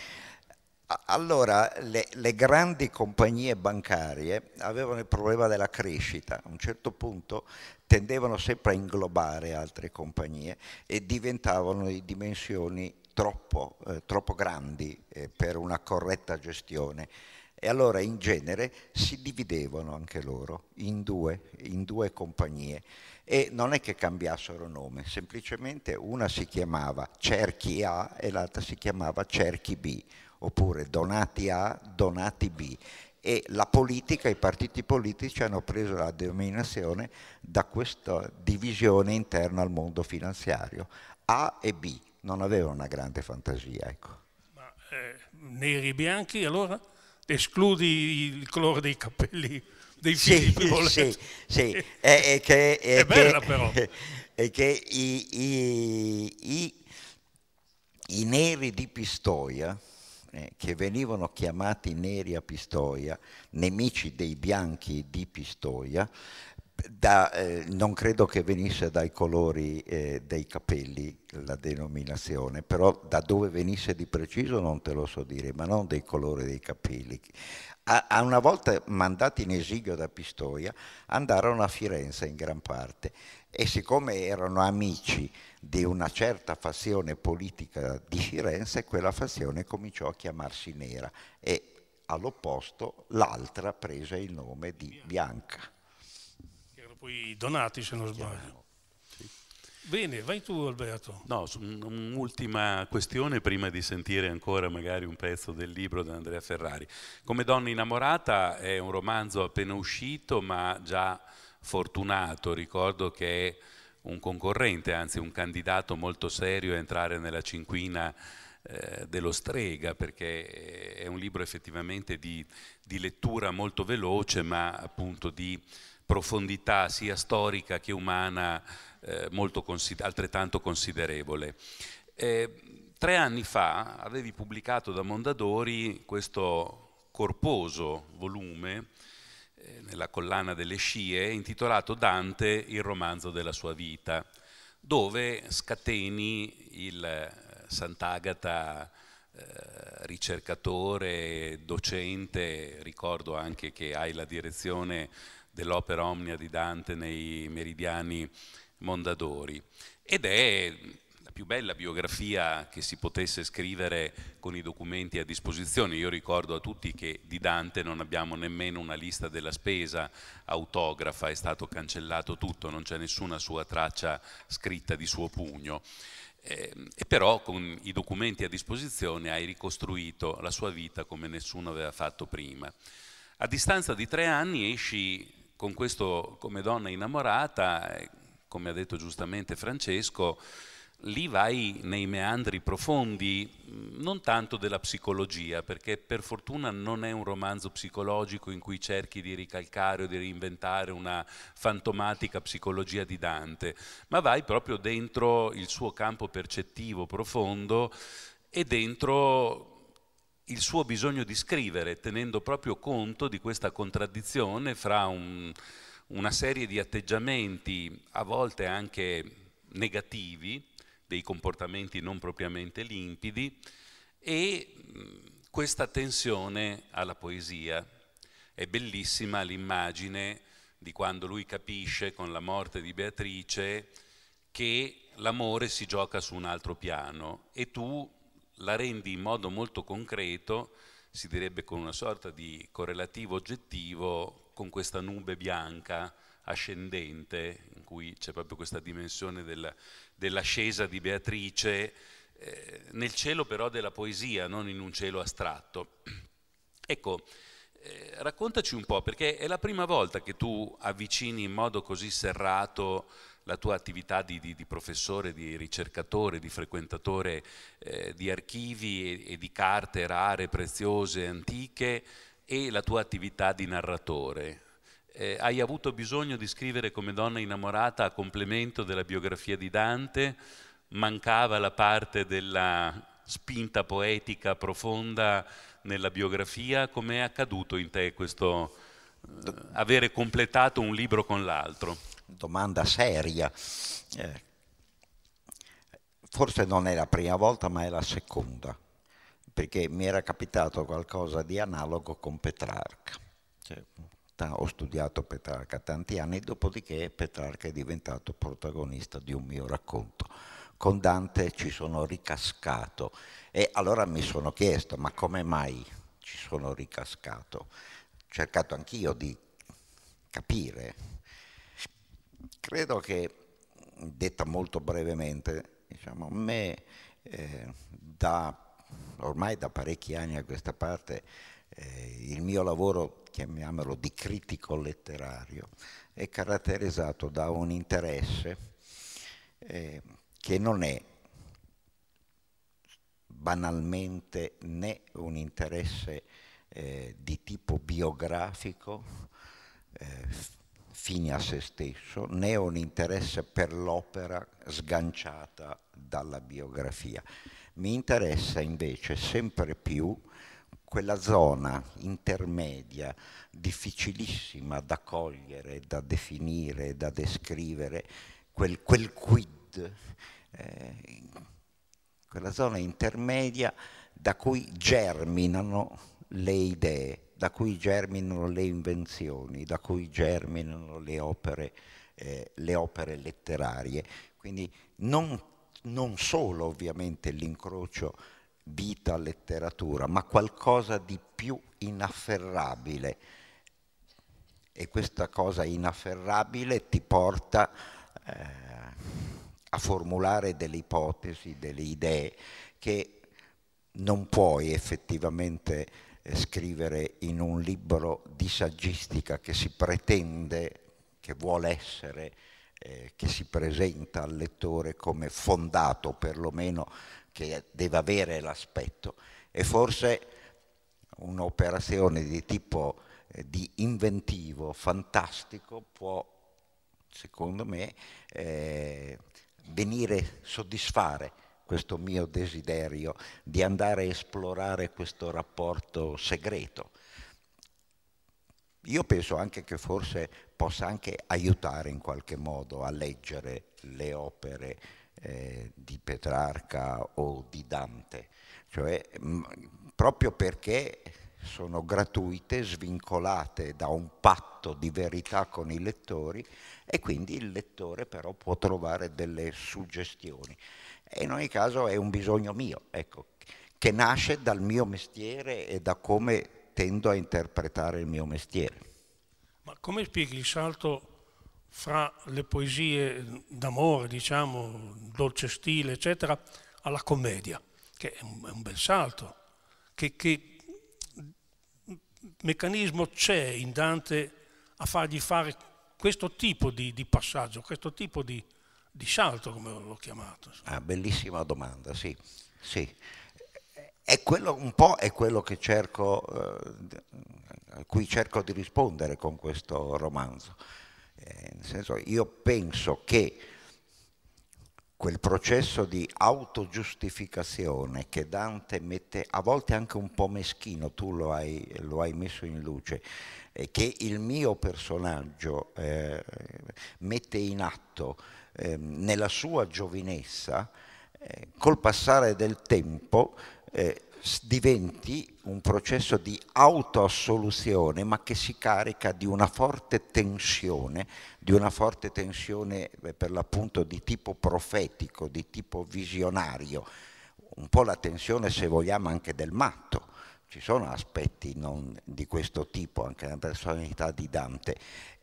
Allora, le, le, grandi compagnie bancarie avevano il problema della crescita, a un certo punto tendevano sempre a inglobare altre compagnie e diventavano di dimensioni troppo, eh, troppo grandi eh, per una corretta gestione e allora in genere si dividevano anche loro in due, in due, compagnie e non è che cambiassero nome, semplicemente una si chiamava Cerchi A e l'altra si chiamava Cerchi B oppure donati A, donati B. E la politica, i partiti politici hanno preso la denominazione da questa divisione interna al mondo finanziario. A e B non avevano una grande fantasia. Ecco. Ma, eh, neri e bianchi allora? Escludi il colore dei capelli dei sì, figli Sì, sì. <laughs> è, è, che, è, è bella che, però. <laughs> È che i, i, i, i neri di Pistoia eh, che venivano chiamati neri a Pistoia, nemici dei bianchi di Pistoia, da, eh, non credo che venisse dai colori eh, dei capelli la denominazione, però da dove venisse di preciso non te lo so dire, ma non dei colori dei capelli. A, a una volta mandati in esilio da Pistoia andarono a Firenze in gran parte e siccome erano amici di una certa fazione politica di Firenze, quella fazione cominciò a chiamarsi Nera e all'opposto l'altra prese il nome di Bianca. Che erano poi i donati se non sbaglio. Bene, vai tu Alberto. No, un'ultima questione prima di sentire ancora magari un pezzo del libro di Andrea Ferrari. Come donna innamorata è un romanzo appena uscito ma già fortunato, ricordo che è un concorrente, anzi un candidato molto serio a entrare nella cinquina eh, dello strega perché eh, è un libro effettivamente di, di lettura molto veloce ma appunto di profondità sia storica che umana eh, consi altrettanto considerevole. Eh, tre anni fa avevi pubblicato da Mondadori questo corposo volume eh, nella collana delle scie, intitolato Dante, il romanzo della sua vita, dove scateni il eh, Sant'Agata eh, ricercatore, docente, ricordo anche che hai la direzione dell'opera Omnia di Dante nei meridiani Mondadori ed è più bella biografia che si potesse scrivere con i documenti a disposizione. Io ricordo a tutti che di Dante non abbiamo nemmeno una lista della spesa autografa, è stato cancellato tutto, non c'è nessuna sua traccia scritta di suo pugno. Eh, e però con i documenti a disposizione hai ricostruito la sua vita come nessuno aveva fatto prima. A distanza di tre anni esci con questo come donna innamorata, eh, come ha detto giustamente Francesco, lì vai nei meandri profondi, mm, non tanto della psicologia, perché per fortuna non è un romanzo psicologico in cui cerchi di ricalcare o di reinventare una fantomatica psicologia di Dante, ma vai proprio dentro il suo campo percettivo profondo e dentro il suo bisogno di scrivere, tenendo proprio conto di questa contraddizione fra un, una serie di atteggiamenti, a volte anche negativi, dei comportamenti non propriamente limpidi e mh, questa tensione alla poesia. È bellissima l'immagine di quando lui capisce con la morte di Beatrice che l'amore si gioca su un altro piano e tu la rendi in modo molto concreto, si direbbe con una sorta di correlativo oggettivo, con questa nube bianca ascendente, in cui c'è proprio questa dimensione della, dell'ascesa di Beatrice, eh, nel cielo però della poesia, non in un cielo astratto. Ecco, eh, raccontaci un po', perché è la prima volta che tu avvicini in modo così serrato la tua attività di, di, di professore, di ricercatore, di frequentatore eh, di archivi e, e di carte rare, preziose, antiche e la tua attività di narratore eh, hai avuto bisogno di scrivere come donna innamorata a complemento della biografia di Dante, mancava la parte della spinta poetica profonda nella biografia, come è accaduto in te questo eh, avere completato un libro con l'altro? Domanda seria. Eh, forse non è la prima volta, ma è la seconda, perché mi era capitato qualcosa di analogo con Petrarca. Cioè, ho studiato Petrarca tanti anni, dopodiché Petrarca è diventato protagonista di un mio racconto. Con Dante ci sono ricascato e allora mi sono chiesto ma come mai ci sono ricascato? Ho cercato anch'io di capire. Credo che, detta molto brevemente, diciamo, a me eh, da, ormai da parecchi anni a questa parte eh, il mio lavoro chiamiamolo di critico letterario, è caratterizzato da un interesse eh, che non è banalmente né un interesse eh, di tipo biografico, eh, fine a se stesso, né un interesse per l'opera sganciata dalla biografia. Mi interessa invece sempre più quella zona intermedia, difficilissima da cogliere, da definire, da descrivere, quel, quel quid, eh, quella zona intermedia da cui germinano le idee, da cui germinano le invenzioni, da cui germinano le opere, eh, le opere letterarie. Quindi non, non solo ovviamente l'incrocio vita, letteratura, ma qualcosa di più inafferrabile. E questa cosa inafferrabile ti porta eh, a formulare delle ipotesi, delle idee che non puoi effettivamente eh, scrivere in un libro di saggistica che si pretende, che vuole essere, eh, che si presenta al lettore come fondato perlomeno che deve avere l'aspetto e forse un'operazione di tipo eh, di inventivo fantastico può, secondo me, eh, venire soddisfare questo mio desiderio di andare a esplorare questo rapporto segreto. Io penso anche che forse possa anche aiutare in qualche modo a leggere le opere eh, di Petrarca o di Dante, cioè, mm, proprio perché sono gratuite, svincolate da un patto di verità con i lettori e quindi il lettore però può trovare delle suggestioni. E in ogni caso è un bisogno mio, ecco, che nasce dal mio mestiere e da come tendo a interpretare il mio mestiere. Ma come spieghi il salto fra le poesie d'amore, diciamo, dolce stile, eccetera, alla commedia, che è un, bel salto. Che, che meccanismo c'è in Dante a fargli fare questo tipo di, di passaggio, questo tipo di, di salto, come l'ho chiamato? Ah, bellissima domanda, sì. sì. È quello, un po' è quello cerco, eh, a cui cerco di rispondere con questo romanzo eh, nel senso, io penso che quel processo di autogiustificazione che Dante mette, a volte anche un po' meschino, tu lo hai, lo hai messo in luce, eh, che il mio personaggio eh, mette in atto eh, nella sua giovinezza, eh, col passare del tempo eh, diventi un processo di autoassoluzione, ma che si carica di una forte tensione, di una forte tensione eh, per l'appunto di tipo profetico, di tipo visionario, un po' la tensione se vogliamo anche del matto. Ci sono aspetti non, di questo tipo anche nella personalità di Dante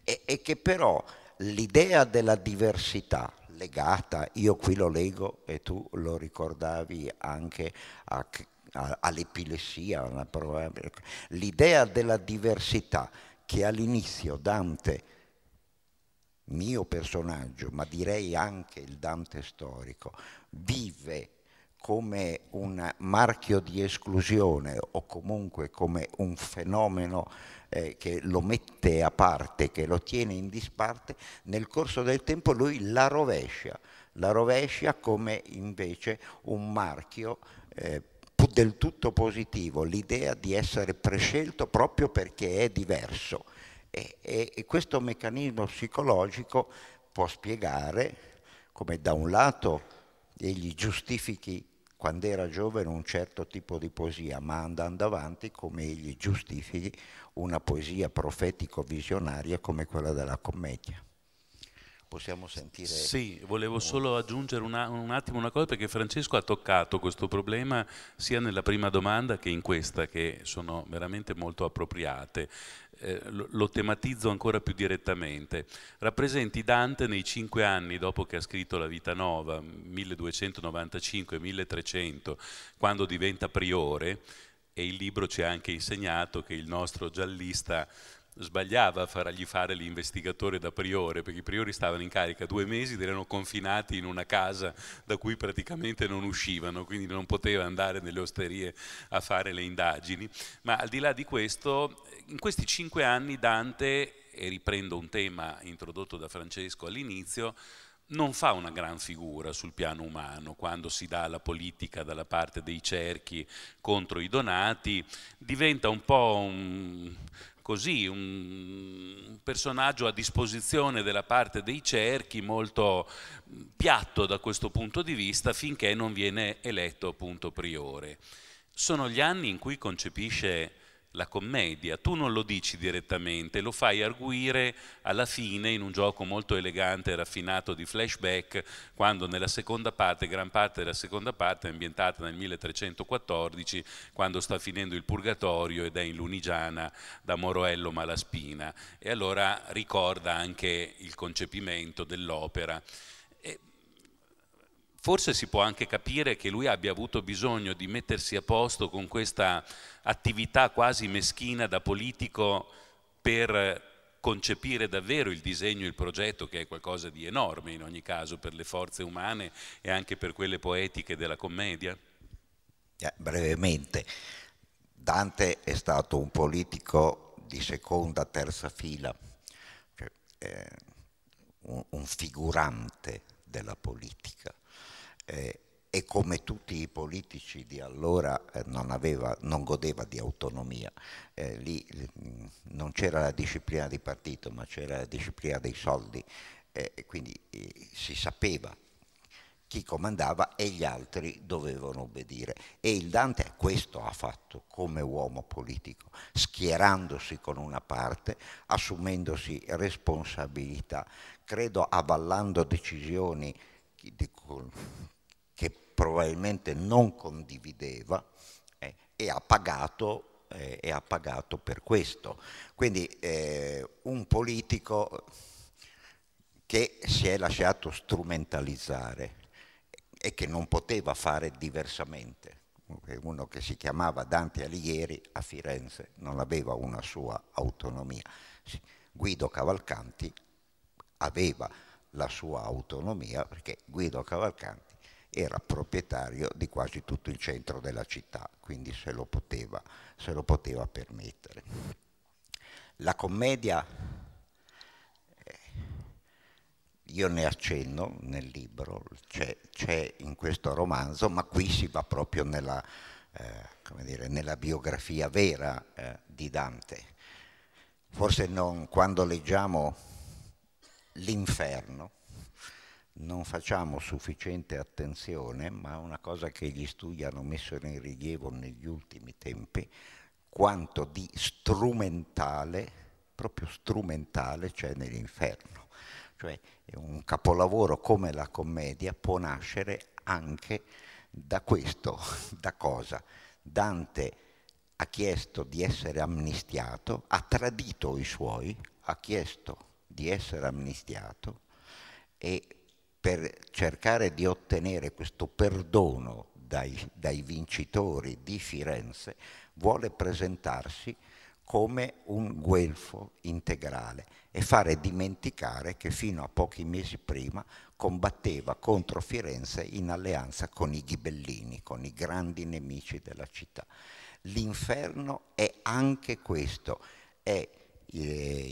e, e che però l'idea della diversità, legata, io qui lo leggo e tu lo ricordavi anche a all'epilessia, l'idea della diversità che all'inizio Dante, mio personaggio, ma direi anche il Dante storico, vive come un marchio di esclusione o comunque come un fenomeno eh, che lo mette a parte, che lo tiene in disparte, nel corso del tempo lui la rovescia, la rovescia come invece un marchio eh, del tutto positivo l'idea di essere prescelto proprio perché è diverso e, e, e questo meccanismo psicologico può spiegare come da un lato egli giustifichi quando era giovane un certo tipo di poesia, ma andando avanti come egli giustifichi una poesia profetico-visionaria come quella della commedia possiamo sentire. Sì, volevo solo aggiungere una, un attimo una cosa perché Francesco ha toccato questo problema sia nella prima domanda che in questa, che sono veramente molto appropriate. Eh, lo, lo tematizzo ancora più direttamente. Rappresenti Dante nei cinque anni dopo che ha scritto La Vita Nova, 1295-1300, quando diventa priore e il libro ci ha anche insegnato che il nostro giallista sbagliava a fargli fare l'investigatore da priore, perché i priori stavano in carica due mesi ed erano confinati in una casa da cui praticamente non uscivano, quindi non poteva andare nelle osterie a fare le indagini. Ma al di là di questo, in questi cinque anni Dante, e riprendo un tema introdotto da Francesco all'inizio, non fa una gran figura sul piano umano quando si dà la politica dalla parte dei cerchi contro i donati, diventa un po' un, così, un personaggio a disposizione della parte dei cerchi molto piatto da questo punto di vista finché non viene eletto appunto priore. Sono gli anni in cui concepisce la commedia. Tu non lo dici direttamente, lo fai arguire alla fine in un gioco molto elegante e raffinato di flashback, quando nella seconda parte, gran parte della seconda parte è ambientata nel 1314, quando sta finendo il purgatorio ed è in Lunigiana da Moroello Malaspina. E allora ricorda anche il concepimento dell'opera. E Forse si può anche capire che lui abbia avuto bisogno di mettersi a posto con questa attività quasi meschina da politico per concepire davvero il disegno, il progetto, che è qualcosa di enorme in ogni caso per le forze umane e anche per quelle poetiche della commedia? Eh, brevemente, Dante è stato un politico di seconda, terza fila, cioè, eh, un, un figurante della politica eh, e come tutti i politici di allora eh, non, aveva, non, godeva di autonomia. Eh, lì mm, non c'era la disciplina di partito, ma c'era la disciplina dei soldi, eh, quindi eh, si sapeva chi comandava e gli altri dovevano obbedire. E il Dante questo ha fatto come uomo politico, schierandosi con una parte, assumendosi responsabilità, credo avallando decisioni che probabilmente non condivideva eh, e, ha pagato, eh, e, ha pagato, per questo. Quindi eh, un politico che si è lasciato strumentalizzare e che non poteva fare diversamente. Uno che si chiamava Dante Alighieri a Firenze non aveva una sua autonomia. Guido Cavalcanti aveva la sua autonomia perché Guido Cavalcanti era proprietario di quasi tutto il centro della città, quindi se lo poteva, se lo poteva permettere. La commedia, eh, io ne accenno nel libro, c'è, in questo romanzo, ma qui si va proprio nella, eh, dire, nella biografia vera eh, di Dante. Forse non, quando leggiamo l'inferno. Non facciamo sufficiente attenzione, ma una cosa che gli studi hanno messo in rilievo negli ultimi tempi, quanto di strumentale, proprio strumentale, c'è nell'inferno. Cioè un capolavoro come la commedia può nascere anche da questo, <laughs> da cosa? Dante ha chiesto di essere amnistiato, ha tradito i suoi, ha chiesto di essere amnistiato e per cercare di ottenere questo perdono dai, dai vincitori di Firenze vuole presentarsi come un guelfo integrale e fare dimenticare che fino a pochi mesi prima combatteva contro Firenze in alleanza con i ghibellini, con i grandi nemici della città. L'inferno è anche questo, è eh,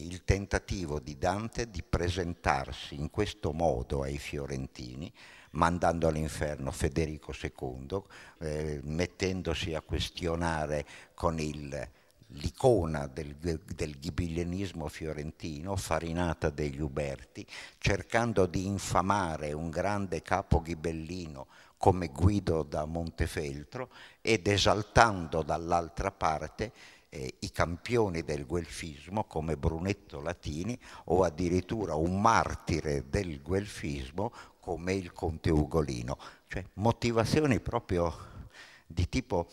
il tentativo di Dante di presentarsi in questo modo ai fiorentini, mandando all'inferno Federico II, eh, mettendosi a questionare con il l'icona del, del ghibiglianismo fiorentino, farinata degli Uberti, cercando di infamare un grande capo ghibellino come Guido da Montefeltro ed esaltando dall'altra parte eh, i campioni del guelfismo come Brunetto Latini o addirittura un martire del guelfismo come il conte Ugolino. Cioè motivazioni proprio di tipo,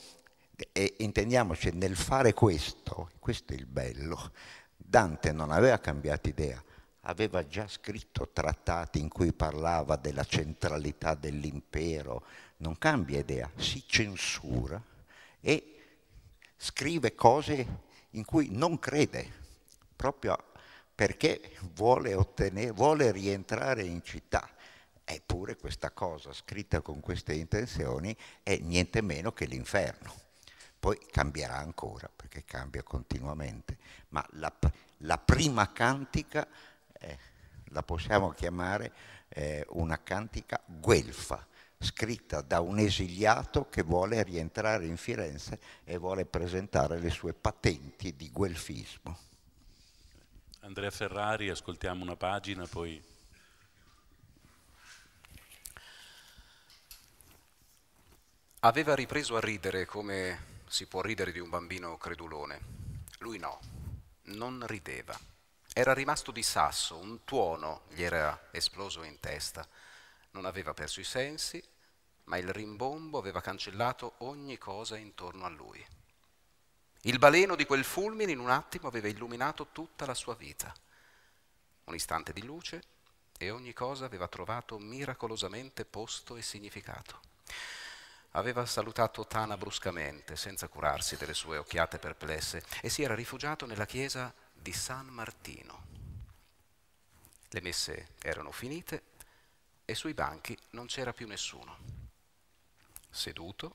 e intendiamoci, nel fare questo, questo è il bello, Dante non aveva cambiato idea, aveva già scritto trattati in cui parlava della centralità dell'impero, non cambia idea, si censura e scrive cose in cui non crede, proprio perché vuole, ottenere, vuole rientrare in città. Eppure questa cosa scritta con queste intenzioni è niente meno che l'inferno. Poi cambierà ancora, perché cambia continuamente, ma la, la prima cantica eh, la possiamo chiamare eh, una cantica guelfa, scritta da un esiliato che vuole rientrare in Firenze e vuole presentare le sue patenti di guelfismo. Andrea Ferrari, ascoltiamo una pagina, poi... Aveva ripreso a ridere come si può ridere di un bambino credulone. Lui no, non rideva. Era rimasto di sasso, un tuono gli era esploso in testa non aveva perso i sensi, ma il rimbombo aveva cancellato ogni cosa intorno a lui. Il baleno di quel fulmine in un attimo aveva illuminato tutta la sua vita. Un istante di luce e ogni cosa aveva trovato miracolosamente posto e significato. Aveva salutato Tana bruscamente, senza curarsi delle sue occhiate perplesse, e si era rifugiato nella chiesa di San Martino. Le messe erano finite e sui banchi non c'era più nessuno. Seduto,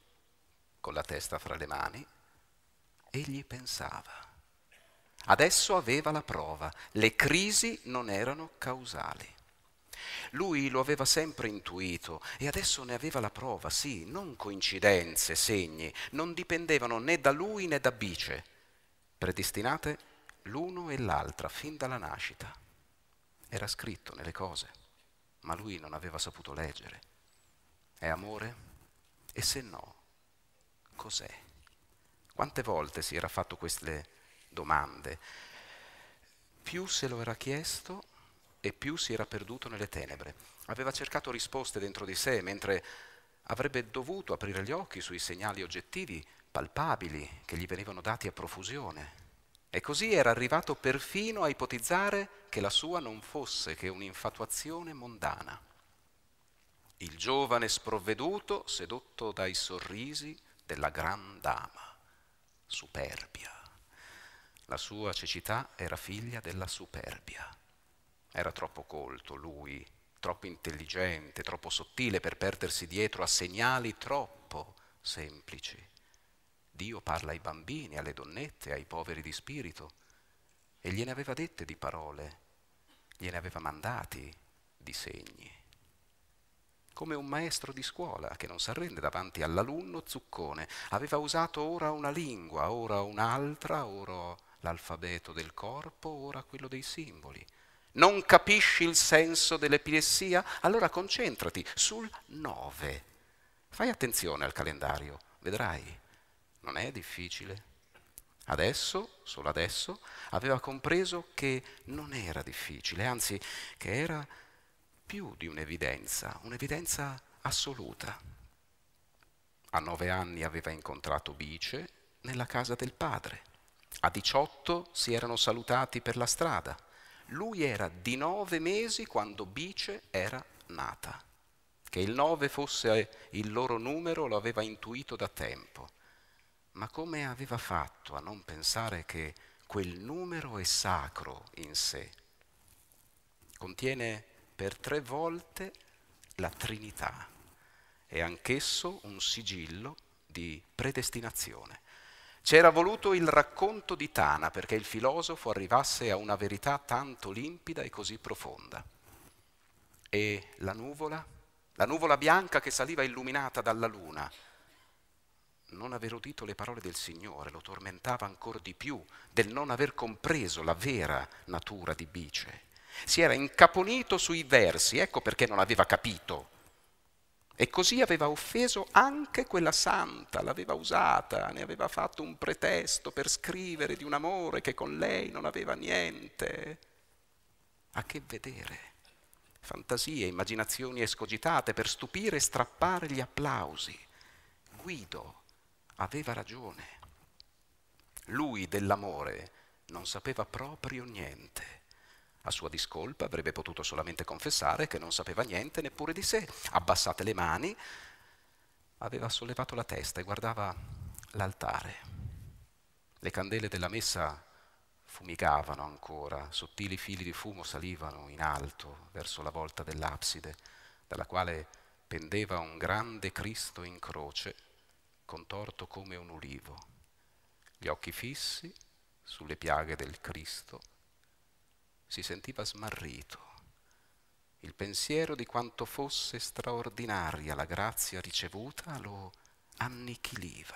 con la testa fra le mani, egli pensava. Adesso aveva la prova, le crisi non erano causali. Lui lo aveva sempre intuito e adesso ne aveva la prova, sì, non coincidenze, segni, non dipendevano né da lui né da Bice, predestinate l'uno e l'altra fin dalla nascita. Era scritto nelle cose ma lui non aveva saputo leggere. È amore? E se no, cos'è? Quante volte si era fatto queste domande? Più se lo era chiesto e più si era perduto nelle tenebre. Aveva cercato risposte dentro di sé, mentre avrebbe dovuto aprire gli occhi sui segnali oggettivi, palpabili, che gli venivano dati a profusione. E così era arrivato perfino a ipotizzare che la sua non fosse che un'infatuazione mondana. Il giovane sprovveduto, sedotto dai sorrisi della gran dama, superbia. La sua cecità era figlia della superbia. Era troppo colto lui, troppo intelligente, troppo sottile per perdersi dietro a segnali troppo semplici. Dio parla ai bambini, alle donnette, ai poveri di spirito e gliene aveva dette di parole, gliene aveva mandati di segni. Come un maestro di scuola che non si arrende davanti all'alunno zuccone, aveva usato ora una lingua, ora un'altra, ora l'alfabeto del corpo, ora quello dei simboli. Non capisci il senso dell'epilessia? Allora concentrati sul 9. Fai attenzione al calendario, vedrai, non è difficile. Adesso, solo adesso, aveva compreso che non era difficile, anzi che era più di un'evidenza, un'evidenza assoluta. A nove anni aveva incontrato Bice nella casa del padre, a diciotto si erano salutati per la strada, lui era di nove mesi quando Bice era nata. Che il nove fosse il loro numero lo aveva intuito da tempo ma come aveva fatto a non pensare che quel numero è sacro in sé? Contiene per tre volte la Trinità, è anch'esso un sigillo di predestinazione. C'era voluto il racconto di Tana perché il filosofo arrivasse a una verità tanto limpida e così profonda. E la nuvola? La nuvola bianca che saliva illuminata dalla luna non aver udito le parole del Signore lo tormentava ancora di più del non aver compreso la vera natura di Bice. Si era incaponito sui versi, ecco perché non aveva capito. E così aveva offeso anche quella santa, l'aveva usata, ne aveva fatto un pretesto per scrivere di un amore che con lei non aveva niente. A che vedere? Fantasie, immaginazioni escogitate per stupire e strappare gli applausi. Guido aveva ragione. Lui dell'amore non sapeva proprio niente. A sua discolpa avrebbe potuto solamente confessare che non sapeva niente neppure di sé. Abbassate le mani, aveva sollevato la testa e guardava l'altare. Le candele della messa fumigavano ancora, sottili fili di fumo salivano in alto verso la volta dell'abside, dalla quale pendeva un grande Cristo in croce contorto come un ulivo, gli occhi fissi sulle piaghe del Cristo, si sentiva smarrito. Il pensiero di quanto fosse straordinaria la grazia ricevuta lo annichiliva.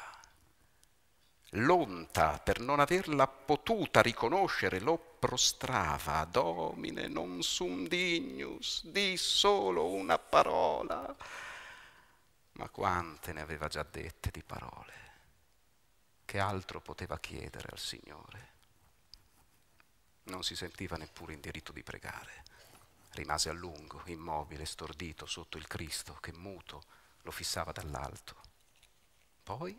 L'onta per non averla potuta riconoscere lo prostrava, Domine non sum dignus, di solo una parola ma quante ne aveva già dette di parole. Che altro poteva chiedere al Signore? Non si sentiva neppure in diritto di pregare. Rimase a lungo, immobile, stordito sotto il Cristo che muto lo fissava dall'alto. Poi,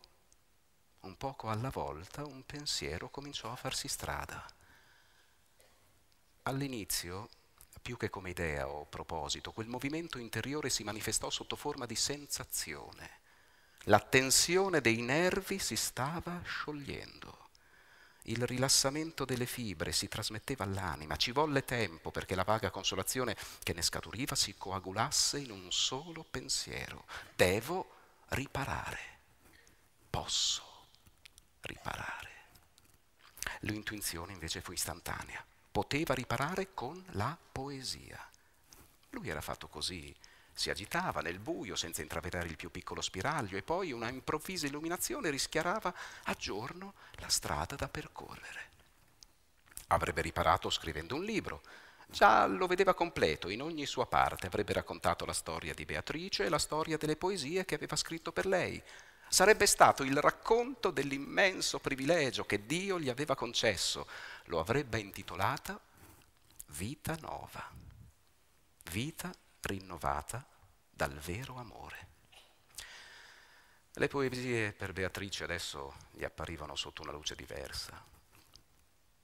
un poco alla volta, un pensiero cominciò a farsi strada. All'inizio più che come idea o proposito, quel movimento interiore si manifestò sotto forma di sensazione. La tensione dei nervi si stava sciogliendo. Il rilassamento delle fibre si trasmetteva all'anima, ci volle tempo perché la vaga consolazione che ne scaturiva si coagulasse in un solo pensiero. Devo riparare, posso riparare. L'intuizione invece fu istantanea poteva riparare con la poesia. Lui era fatto così, si agitava nel buio senza intravedere il più piccolo spiraglio e poi una improvvisa illuminazione rischiarava a giorno la strada da percorrere. Avrebbe riparato scrivendo un libro. Già lo vedeva completo, in ogni sua parte avrebbe raccontato la storia di Beatrice e la storia delle poesie che aveva scritto per lei, sarebbe stato il racconto dell'immenso privilegio che Dio gli aveva concesso. Lo avrebbe intitolata Vita Nova, vita rinnovata dal vero amore. Le poesie per Beatrice adesso gli apparivano sotto una luce diversa.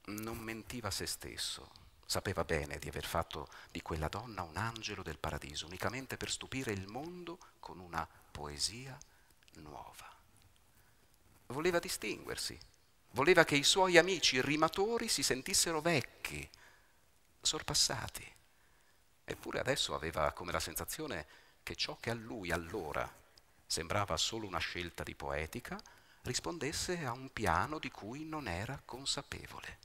Non mentiva a se stesso, sapeva bene di aver fatto di quella donna un angelo del paradiso, unicamente per stupire il mondo con una poesia nuova. Voleva distinguersi, voleva che i suoi amici rimatori si sentissero vecchi, sorpassati. Eppure adesso aveva come la sensazione che ciò che a lui allora sembrava solo una scelta di poetica, rispondesse a un piano di cui non era consapevole.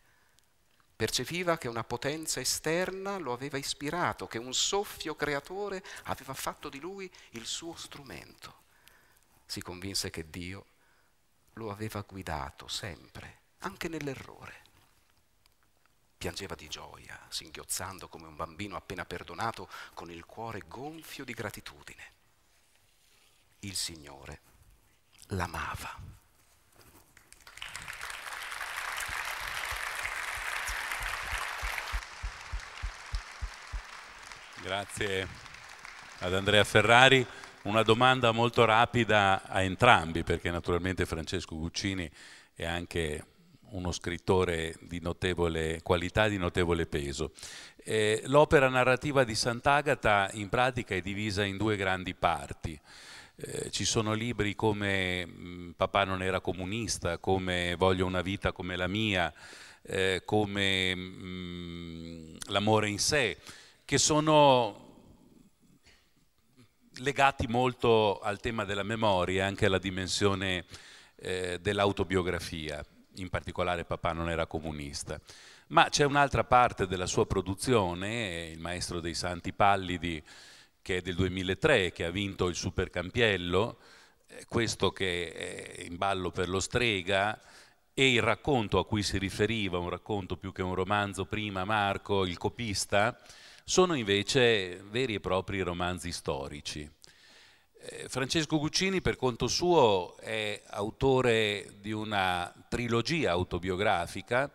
Percepiva che una potenza esterna lo aveva ispirato, che un soffio creatore aveva fatto di lui il suo strumento si convinse che Dio lo aveva guidato sempre, anche nell'errore. Piangeva di gioia, singhiozzando come un bambino appena perdonato, con il cuore gonfio di gratitudine. Il Signore l'amava. Grazie ad Andrea Ferrari una domanda molto rapida a entrambi, perché naturalmente Francesco Guccini è anche uno scrittore di notevole qualità, di notevole peso. Eh, l'opera narrativa di Sant'Agata in pratica è divisa in due grandi parti. Eh, ci sono libri come mm, Papà non era comunista, come Voglio una vita come la mia, eh, come mh, mm, L'amore in sé, che sono legati molto al tema della memoria, e anche alla dimensione eh, dell'autobiografia, in particolare papà non era comunista. Ma c'è un'altra parte della sua produzione, il maestro dei Santi Pallidi, che è del 2003, che ha vinto il Supercampiello, eh, questo che è in ballo per lo strega, e il racconto a cui si riferiva, un racconto più che un romanzo prima, Marco, il copista, sono invece veri e propri romanzi storici. Eh, Francesco Guccini, per conto suo, è autore di una trilogia autobiografica,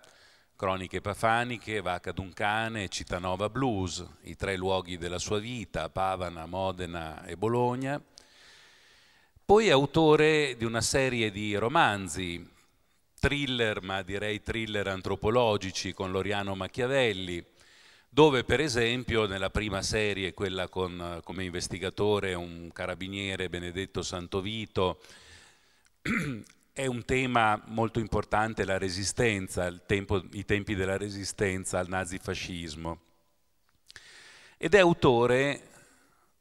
Croniche Pafaniche, Vacca d'un cane, Citanova Blues, i tre luoghi della sua vita, Pavana, Modena e Bologna. Poi è autore di una serie di romanzi, thriller, ma direi thriller antropologici, con Loriano Machiavelli, dove per esempio nella prima serie, quella con eh, come investigatore un carabiniere Benedetto Santovito, <clears throat> è un tema molto importante la resistenza, tempo, i tempi della resistenza al nazifascismo. Ed è autore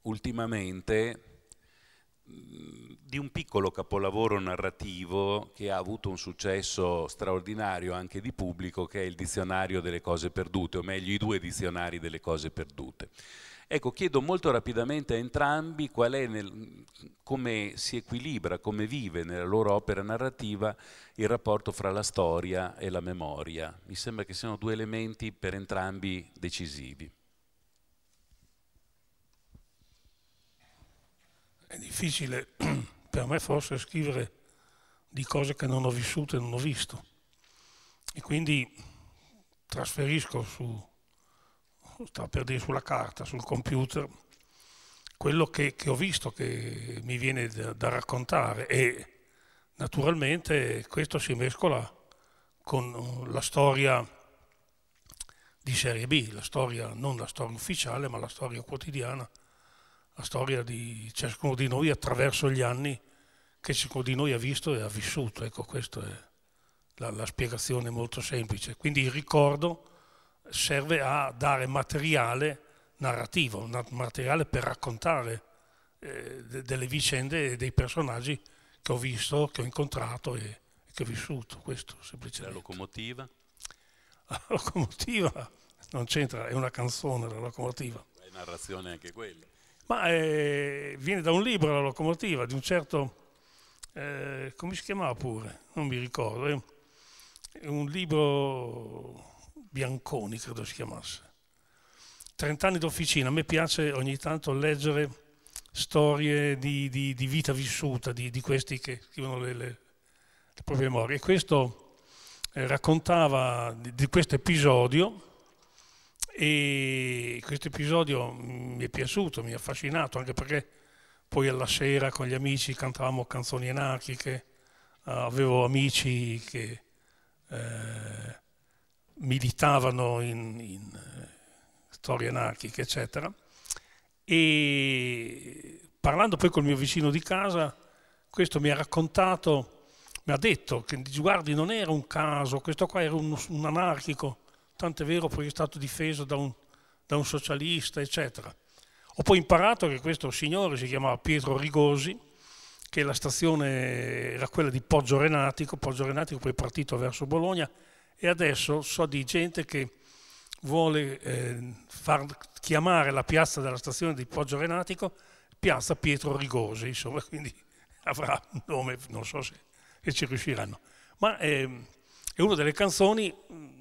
ultimamente di un piccolo capolavoro narrativo che ha avuto un successo straordinario anche di pubblico, che è il dizionario delle cose perdute, o meglio i due dizionari delle cose perdute. Ecco, chiedo molto rapidamente a entrambi nel, come si equilibra, come vive nella loro opera narrativa il rapporto fra la storia e la memoria. Mi sembra che siano due elementi per entrambi decisivi. È difficile <clears throat> per me forse è scrivere di cose che non ho vissuto e non ho visto. E quindi trasferisco su, sta per dire sulla carta, sul computer, quello che, che ho visto, che mi viene da, da, raccontare e naturalmente questo si mescola con la storia di Serie B, la storia, non la storia ufficiale ma la storia quotidiana la storia di ciascuno di noi attraverso gli anni che ciascuno di noi ha visto e ha vissuto. Ecco, questa è la, la spiegazione molto semplice. Quindi il ricordo serve a dare materiale narrativo, materiale per raccontare eh, delle vicende e dei personaggi che ho visto, che ho incontrato e, che ho vissuto. Questo semplicemente. La locomotiva? La locomotiva non c'entra, è una canzone la locomotiva. È narrazione anche quella ma eh, viene da un libro la locomotiva di un certo, eh, come si chiamava pure, non mi ricordo, è eh. un libro Bianconi credo si chiamasse. Trent'anni d'officina, a me piace ogni tanto leggere storie di, di, di vita vissuta, di, di, questi che scrivono le, le, le proprie memorie. E questo eh, raccontava di questo episodio e questo episodio mi è piaciuto, mi ha affascinato, anche perché poi alla sera con gli amici cantavamo canzoni anarchiche, eh, avevo amici che eh, militavano in, in eh, storie anarchiche, eccetera. E parlando poi col mio vicino di casa, questo mi ha raccontato, mi ha detto che guardi non era un caso, questo qua era un, un anarchico, tant'è vero poi è stato difeso da un, da un socialista, eccetera. Ho poi imparato che questo signore si chiamava Pietro Rigosi, che la stazione era quella di Poggio Renatico, Poggio Renatico poi è partito verso Bologna e adesso so di gente che vuole eh, far chiamare la piazza della stazione di Poggio Renatico piazza Pietro Rigosi, insomma, <laughs> quindi avrà un nome, non so se, se ci riusciranno. Ma eh, è una delle canzoni mm,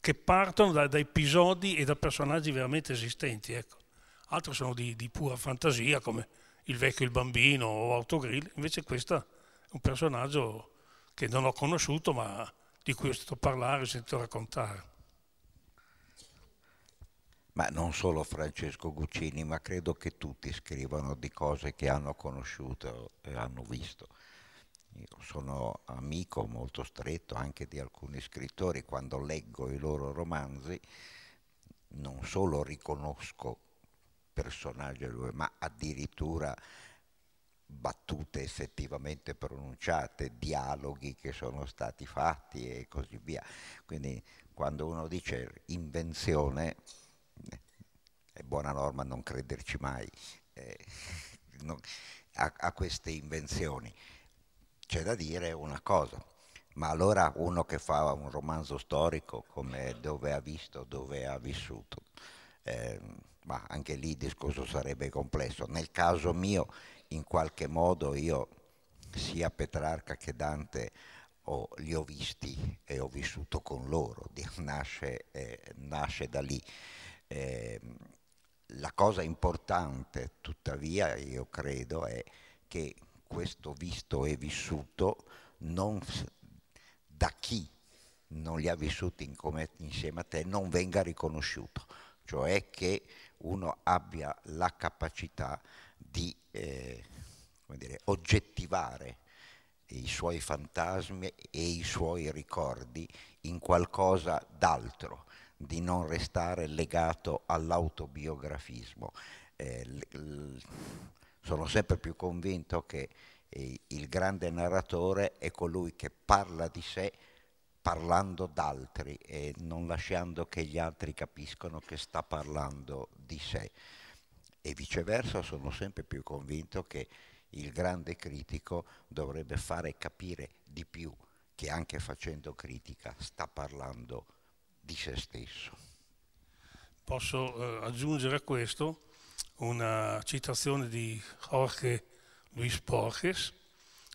che partono da, da, episodi e da personaggi veramente esistenti. Ecco. Altro sono di, di, pura fantasia come il vecchio il bambino o Autogrill, invece questo è un personaggio che non ho conosciuto ma di cui ho sentito parlare, ho sentito raccontare. Ma non solo Francesco Guccini, ma credo che tutti scrivano di cose che hanno conosciuto e hanno visto sono amico molto stretto anche di alcuni scrittori, quando leggo i loro romanzi non solo riconosco personaggi, di lui, ma addirittura battute effettivamente pronunciate, dialoghi che sono stati fatti e così via. Quindi quando uno dice invenzione, è buona norma non crederci mai eh, <laughs> no, a, a queste invenzioni c'è da dire una cosa, ma allora uno che fa un romanzo storico come dove ha visto, dove ha vissuto, eh, ma anche lì il discorso sarebbe complesso. Nel caso mio, in qualche modo, io sia Petrarca che Dante ho, li ho visti e ho vissuto con loro, <laughs> nasce, eh, nasce da lì. Eh, la cosa importante, tuttavia, io credo, è che questo visto e vissuto non, da chi non li ha vissuti insieme a te non venga riconosciuto, cioè che uno abbia la capacità di eh, dire, oggettivare i suoi fantasmi e i suoi ricordi in qualcosa d'altro, di non restare legato all'autobiografismo. Eh, sono sempre più convinto che eh, il grande narratore è colui che parla di sé parlando d'altri e non lasciando che gli altri capiscono che sta parlando di sé. E viceversa sono sempre più convinto che il grande critico dovrebbe fare capire di più che anche facendo critica sta parlando di se stesso. Posso eh, aggiungere a questo una citazione di Jorge Luis Borges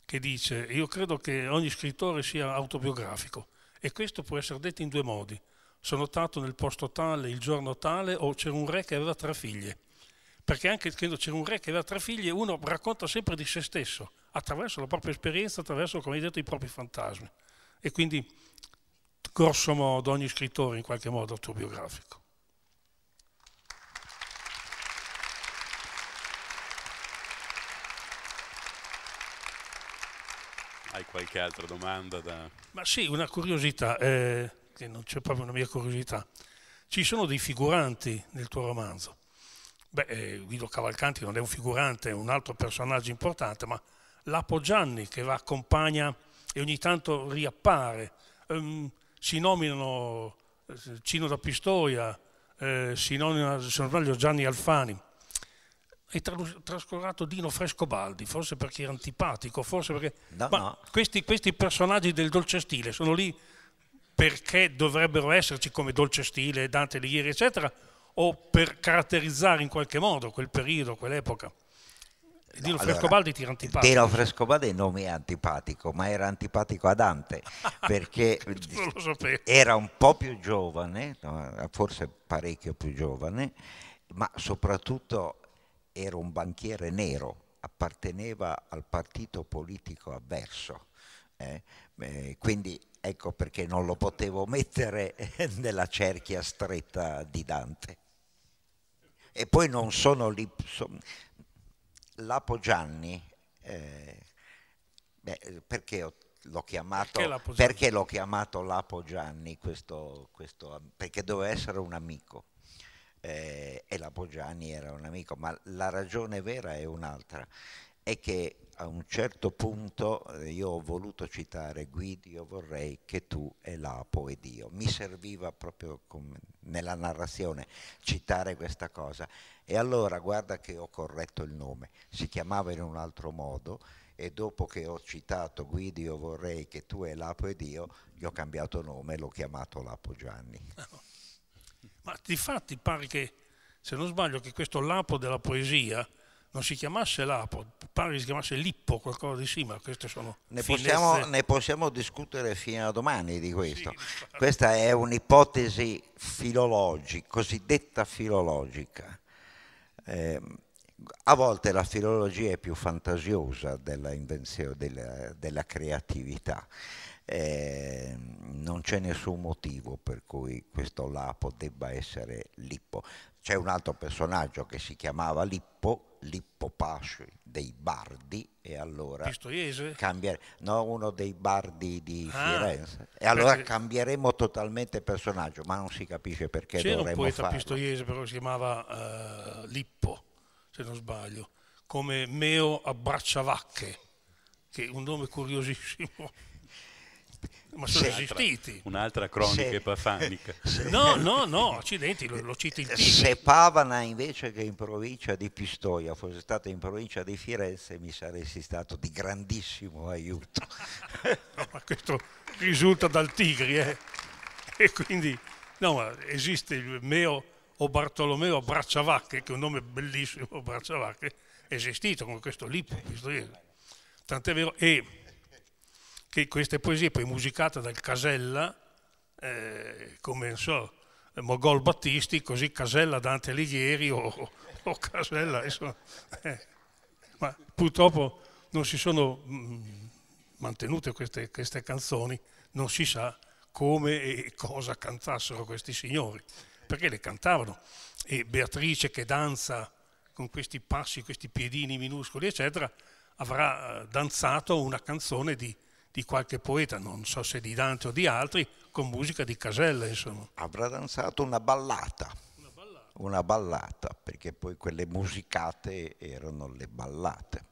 che dice io credo che ogni scrittore sia autobiografico e questo può essere detto in due modi. Sono stato nel posto tale, il giorno tale o c'era un re che aveva tre figlie. Perché anche credo c'era un re che aveva tre figlie, uno racconta sempre di se stesso, attraverso la propria esperienza, attraverso, come hai detto, i propri fantasmi. E quindi, grosso modo, ogni scrittore in qualche modo autobiografico. Hai qualche altra domanda da... Ma sì, una curiosità, eh, che non c'è proprio una mia curiosità. Ci sono dei figuranti nel tuo romanzo. Beh, eh, Guido Cavalcanti non è un figurante, è un altro personaggio importante, ma Lapo Gianni che la accompagna e ogni tanto riappare. Um, si nominano eh, Cino da Pistoia, eh, si nomina, se non sbaglio, Gianni Alfani e trascurato Dino Frescobaldi, forse perché era antipatico, forse perché... No, Ma no. Questi, questi, personaggi del dolce stile sono lì perché dovrebbero esserci come dolce stile, Dante Alighieri, eccetera, o per caratterizzare in qualche modo quel periodo, quell'epoca? No, Dino allora, Frescobaldi tira antipatico. Dino Frescobaldi non è antipatico, ma era antipatico a Dante <laughs> perché era un po' più giovane, forse parecchio più giovane, ma soprattutto era un banchiere nero, apparteneva al partito politico avverso. Eh? Eh, quindi ecco perché non lo potevo mettere <laughs> nella cerchia stretta di Dante. E poi non sono lì... Son... Lapo Gianni, eh, beh, perché ho l'ho chiamato perché, perché l'ho chiamato Lapo Gianni questo, questo, perché doveva essere un amico eh, e la Poggiani era un amico, ma la ragione vera è un'altra, è che a un certo punto eh, io ho voluto citare Guidi, io vorrei che tu e Lapo ed io. Mi serviva proprio nella narrazione citare questa cosa. E allora guarda che ho corretto il nome, si chiamava in un altro modo e dopo che ho citato Guidi, io vorrei che tu e Lapo ed io, gli ho cambiato nome e l'ho chiamato Lapo Gianni. <laughs> Ma di fatti pare che, se non sbaglio, che questo lapo della poesia non si chiamasse lapo, pare che si chiamasse lippo, qualcosa di simile. Queste sono ne possiamo, ne possiamo, discutere fino a domani di questo. Sì, Questa è un'ipotesi filologica, cosiddetta filologica. Eh, a volte la filologia è più fantasiosa della, della, della creatività eh, non c'è nessun motivo per cui questo Lapo debba essere Lippo. C'è un altro personaggio che si chiamava Lippo, Lippo Pasci dei Bardi, e allora cambiare, no, uno dei Bardi di ah, Firenze. E allora perché... cambieremo totalmente personaggio, ma non si capisce perché C'era dovremmo farlo. C'era un poeta pistoiese però si chiamava uh, Lippo, se non sbaglio, come Meo Abbracciavacche, che è un nome curiosissimo ma sono esistiti. Un'altra cronica epafanica. Se, no, no, no, accidenti, lo, lo citi il titolo. Se Pavana invece che in provincia di Pistoia fosse stata in provincia di Firenze mi saresti stato di grandissimo aiuto. <laughs> no, ma questo risulta dal Tigri, eh. E quindi, no, esiste il meo o Bartolomeo Bracciavacche, che è un nome bellissimo, Bracciavacche, esistito con questo Lippo Pistoiese. Tant'è vero, e che queste poesie poi musicate dal Casella, eh, come non so, Mogol Battisti, così Casella Dante Alighieri o, o Casella, insomma, eh. ma purtroppo non si sono mm, mantenute queste, queste canzoni, non si sa come e cosa cantassero questi signori, perché le cantavano. E Beatrice che danza con questi passi, questi piedini minuscoli, eccetera, avrà eh, danzato una canzone di di qualche poeta, non so se di Dante o di altri, con musica di casella, insomma. Avrà danzato una ballata. Una ballata, una ballata perché poi quelle musicate erano le ballate.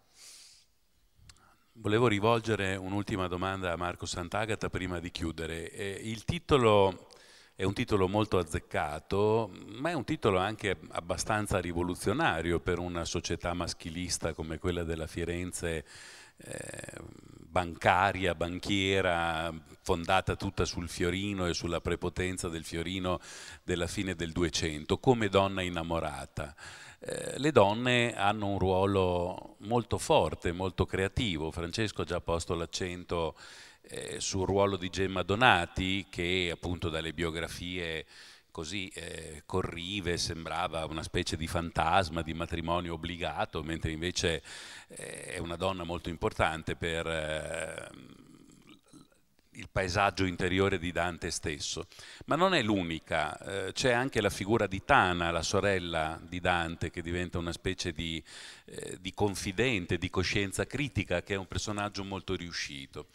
Volevo rivolgere un'ultima domanda a Marco Sant'Agata prima di chiudere. Eh, il titolo è un titolo molto azzeccato, ma è un titolo anche abbastanza rivoluzionario per una società maschilista come quella della Firenze. Eh, bancaria, banchiera, fondata tutta sul fiorino e sulla prepotenza del fiorino della fine del 200, come donna innamorata. Eh, le donne hanno un ruolo molto forte, molto creativo. Francesco ha già posto l'accento eh, sul ruolo di Gemma Donati, che appunto dalle biografie così eh, corrive, sembrava una specie di fantasma di matrimonio obbligato, mentre invece eh, è una donna molto importante per eh, il paesaggio interiore di Dante stesso. Ma non è l'unica, eh, c'è anche la figura di Tana, la sorella di Dante, che diventa una specie di, eh, di confidente, di coscienza critica, che è un personaggio molto riuscito.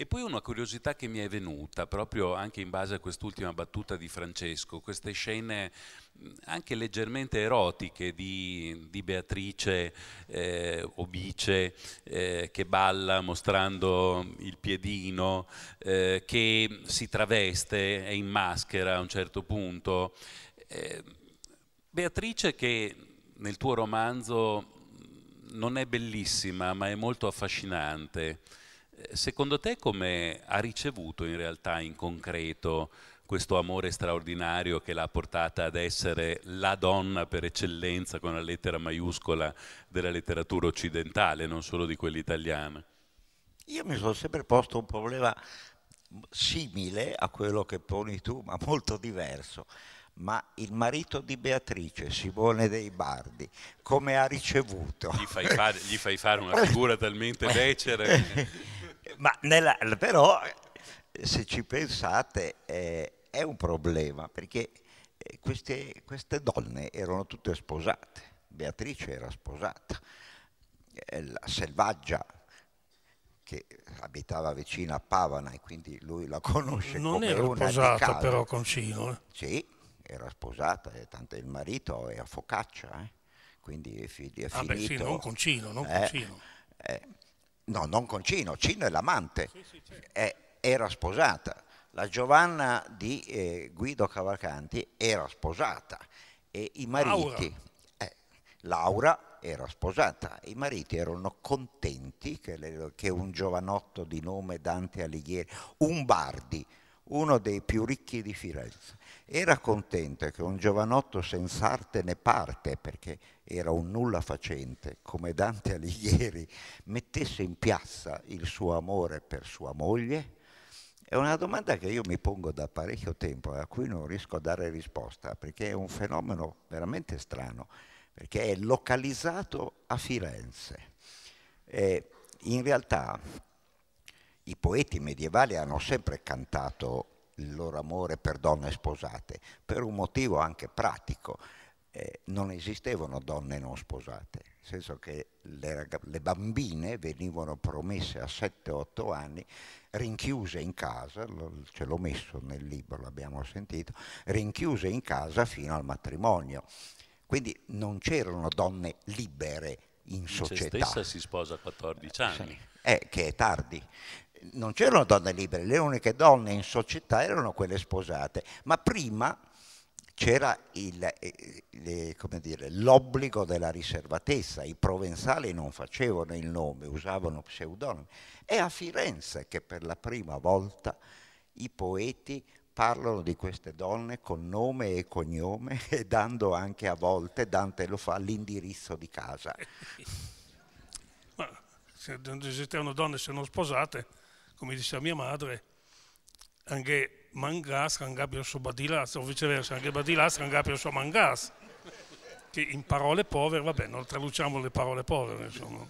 E poi una curiosità che mi è venuta proprio anche in base a quest'ultima battuta di Francesco, queste scene anche leggermente erotiche di, di Beatrice eh, Obice eh, che balla mostrando il piedino, eh, che si traveste, è in maschera a un certo punto. Eh, Beatrice che nel tuo romanzo non è bellissima ma è molto affascinante. Secondo te come ha ricevuto in realtà in concreto questo amore straordinario che l'ha portata ad essere la donna per eccellenza con la lettera maiuscola della letteratura occidentale, non solo di quella italiana? Io mi sono sempre posto un problema simile a quello che poni tu, ma molto diverso. Ma il marito di Beatrice, Simone dei Bardi, come ha ricevuto? Gli fai fare, gli fai fare una <laughs> figura talmente becera. <laughs> Ma nella, però, se ci pensate, eh, è un problema, perché eh, queste, queste, donne erano tutte sposate. Beatrice era sposata. La selvaggia che abitava vicino a Pavana e quindi lui la conosce non era sposata però con Sino eh? sì, era sposata eh, tanto il marito è a Focaccia eh? quindi è, fi- è ah finito beh, sì, non con Cino, non eh, con Cino. Eh, no, non con Cino, Cino è l'amante, sì, sì, certo. è, era sposata. La Giovanna di eh, Guido Cavalcanti era sposata e i mariti, eh, Laura era sposata, i mariti erano contenti che, le, che un giovanotto di nome Dante Alighieri, un Bardi, uno dei più ricchi di Firenze. Era contento che un giovanotto senza arte ne parte, perché era un nulla facente, come Dante Alighieri, mettesse in piazza il suo amore per sua moglie? È una domanda che io mi pongo da parecchio tempo e a cui non riesco a dare risposta, perché è un fenomeno veramente strano, perché è localizzato a Firenze. E in realtà i poeti medievali hanno sempre cantato il loro amore per donne sposate, per un motivo anche pratico. Eh, non esistevano donne non sposate, nel senso che le, le bambine venivano promesse a 7-8 anni, rinchiuse in casa, lo, ce l'ho messo nel libro, l'abbiamo sentito, rinchiuse in casa fino al matrimonio. Quindi non c'erano donne libere in società. Se stessa si sposa a 14 eh, anni. Eh, che è tardi non c'erano donne libere, le uniche donne in società erano quelle sposate, ma prima c'era eh, l'obbligo della riservatezza, i provenzali non facevano il nome, usavano pseudonimi. È a Firenze che per la prima volta i poeti parlano di queste donne con nome e cognome <laughs> e dando anche a volte, Dante lo fa, l'indirizzo di casa. <laughs> Ma se esistevano donne se non sposate, come dice mia madre, anche mangas cangapio suo badilas, o viceversa, anche badilas cangapio suo mangas, che in parole povere, vabbè, non traduciamo le parole povere, insomma.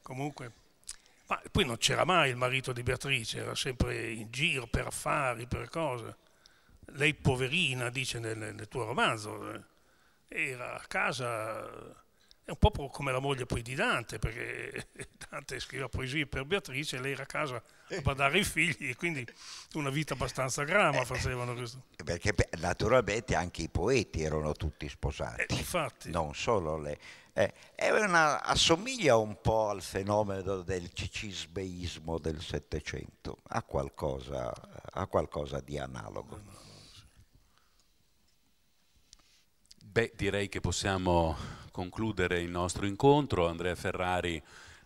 Comunque, ma poi non c'era mai il marito di Beatrice, era sempre in giro per affari, per cose. Lei poverina, dice nel, nel tuo romanzo, eh, era a casa è un po' come la moglie poi di Dante, perché <laughs> Dante scriveva poesie per Beatrice e lei era a casa a badare eh. i figli e quindi una vita abbastanza grama eh, eh, facevano questo. Perché naturalmente anche i poeti erano tutti sposati. Eh, infatti. Non solo le... Eh, una, assomiglia un po' al fenomeno del cicisbeismo del Settecento, a qualcosa, qualcosa, di analogo. Beh, direi che possiamo concludere il nostro incontro. Andrea Ferrari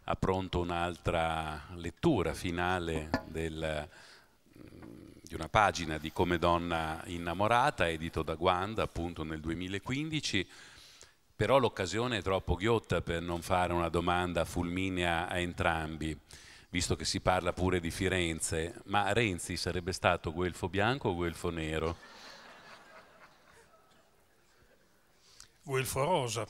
ha pronto un'altra lettura finale del, mm, di una pagina di Come donna innamorata, edito da Guanda appunto nel 2015. Però l'occasione è troppo ghiotta per non fare una domanda fulminea a entrambi, visto che si parla pure di Firenze. Ma Renzi sarebbe stato guelfo bianco o guelfo nero? Wilfo Rosa.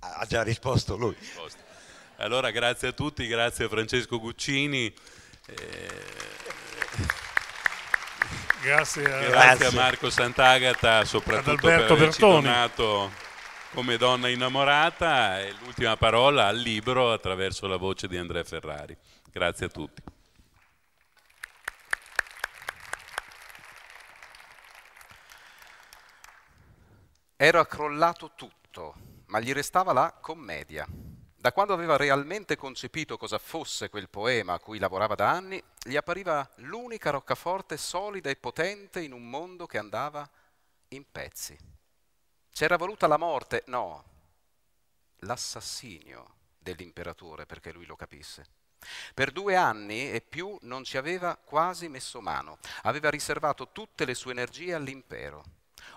Ha già risposto lui. Allora grazie a tutti, grazie a Francesco Guccini. Eh, grazie a, grazie a, Marco Sant'Agata, soprattutto per averci Bertoni. donato come donna innamorata e l'ultima parola al libro attraverso la voce di Andrea Ferrari. Grazie a tutti. Era crollato tutto, ma gli restava la commedia. Da quando aveva realmente concepito cosa fosse quel poema a cui lavorava da anni, gli appariva l'unica roccaforte solida e potente in un mondo che andava in pezzi. C'era voluta la morte? No, l'assassinio dell'imperatore perché lui lo capisse. Per due anni e più non ci aveva quasi messo mano, aveva riservato tutte le sue energie all'impero.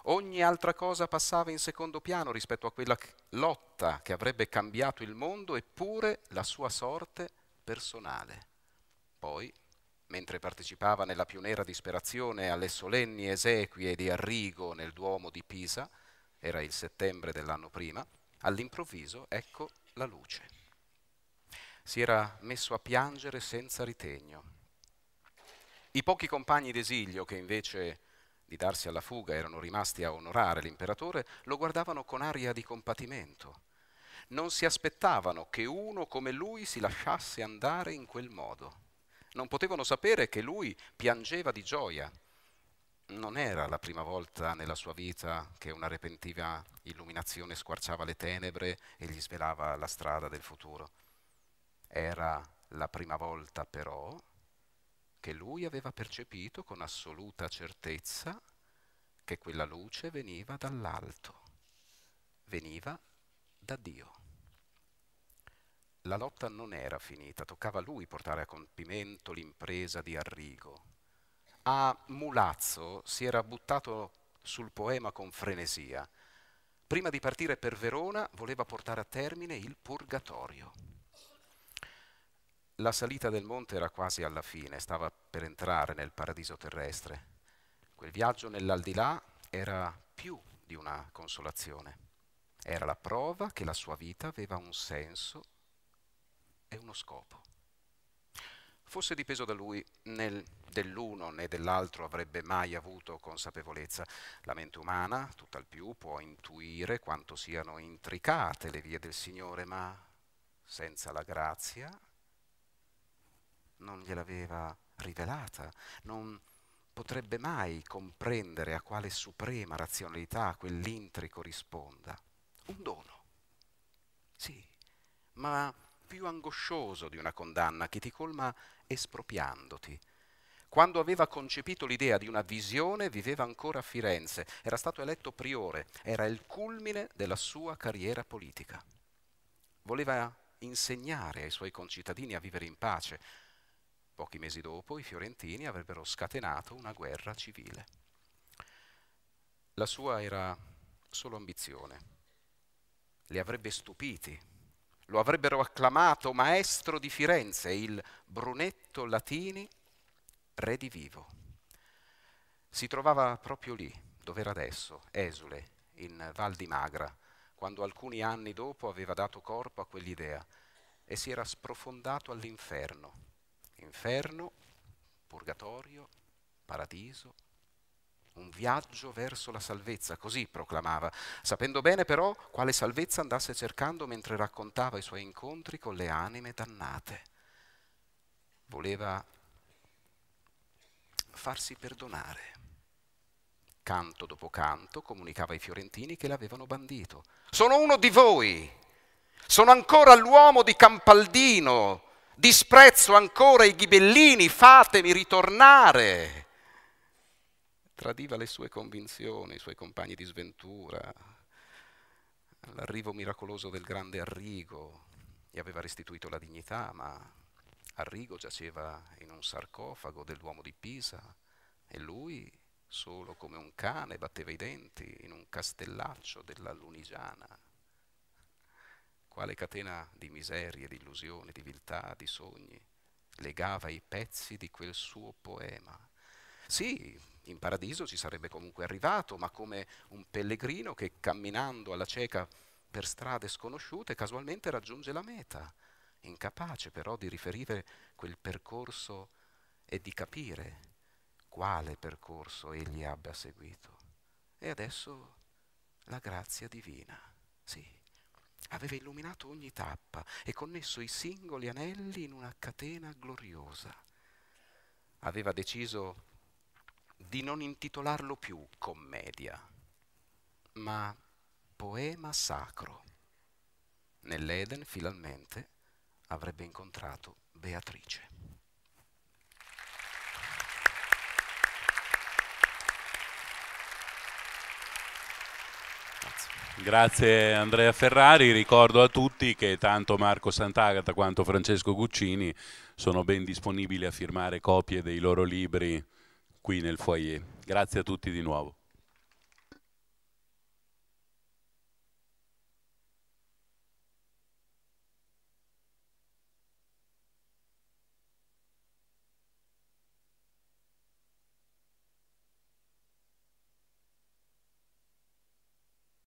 Ogni altra cosa passava in secondo piano rispetto a quella lotta che avrebbe cambiato il mondo eppure la sua sorte personale. Poi, mentre partecipava nella più nera disperazione alle solenni esequie di Arrigo nel Duomo di Pisa, era il settembre dell'anno prima, all'improvviso ecco la luce. Si era messo a piangere senza ritegno. I pochi compagni d'esilio che invece di darsi alla fuga erano rimasti a onorare l'imperatore lo guardavano con aria di compatimento. Non si aspettavano che uno come lui si lasciasse andare in quel modo. Non potevano sapere che lui piangeva di gioia non era la prima volta nella sua vita che una repentina illuminazione squarciava le tenebre e gli svelava la strada del futuro. Era la prima volta però che lui aveva percepito con assoluta certezza che quella luce veniva dall'alto, veniva da Dio. La lotta non era finita, toccava a lui portare a compimento l'impresa di Arrigo, a Mulazzo si era buttato sul poema con frenesia. Prima di partire per Verona voleva portare a termine il Purgatorio. La salita del monte era quasi alla fine, stava per entrare nel paradiso terrestre. Quel viaggio nell'aldilà era più di una consolazione. Era la prova che la sua vita aveva un senso e uno scopo fosse dipeso da lui, nel, dell'uno né dell'altro avrebbe mai avuto consapevolezza. La mente umana, tutt'al più, può intuire quanto siano intricate le vie del Signore, ma senza la grazia non gliel'aveva rivelata, non potrebbe mai comprendere a quale suprema razionalità quell'intrico risponda. Un dono, sì, ma più angoscioso di una condanna che ti colma espropriandoti. Quando aveva concepito l'idea di una visione viveva ancora a Firenze, era stato eletto priore, era il culmine della sua carriera politica. Voleva insegnare ai suoi concittadini a vivere in pace. Pochi mesi dopo i fiorentini avrebbero scatenato una guerra civile. La sua era solo ambizione. Li avrebbe stupiti lo avrebbero acclamato maestro di Firenze, il Brunetto Latini, re di Vivo. Si trovava proprio lì, dove era adesso, esule, in Val di Magra, quando alcuni anni dopo aveva dato corpo a quell'idea e si era sprofondato all'inferno. Inferno, purgatorio, paradiso, un viaggio verso la salvezza, così proclamava, sapendo bene però quale salvezza andasse cercando mentre raccontava i suoi incontri con le anime dannate. Voleva farsi perdonare. Canto dopo canto comunicava ai fiorentini che l'avevano bandito. Sono uno di voi, sono ancora l'uomo di Campaldino, disprezzo ancora i ghibellini, fatemi ritornare tradiva le sue convinzioni, i suoi compagni di sventura, l'arrivo miracoloso del grande Arrigo, gli aveva restituito la dignità, ma Arrigo giaceva in un sarcofago dell'uomo di Pisa e lui, solo come un cane, batteva i denti in un castellaccio della Lunigiana. Quale catena di miserie, di illusioni, di viltà, di sogni legava i pezzi di quel suo poema. Sì, in paradiso ci sarebbe comunque arrivato, ma come un pellegrino che camminando alla cieca per strade sconosciute casualmente raggiunge la meta, incapace però di riferire quel percorso e di capire quale percorso egli abbia seguito. E adesso la grazia divina, sì, aveva illuminato ogni tappa e connesso i singoli anelli in una catena gloriosa. Aveva deciso di non intitolarlo più commedia, ma poema sacro. Nell'Eden finalmente avrebbe incontrato Beatrice. Grazie Andrea Ferrari, ricordo a tutti che tanto Marco Sant'Agata quanto Francesco Guccini sono ben disponibili a firmare copie dei loro libri qui nel foyer. Grazie a tutti di nuovo.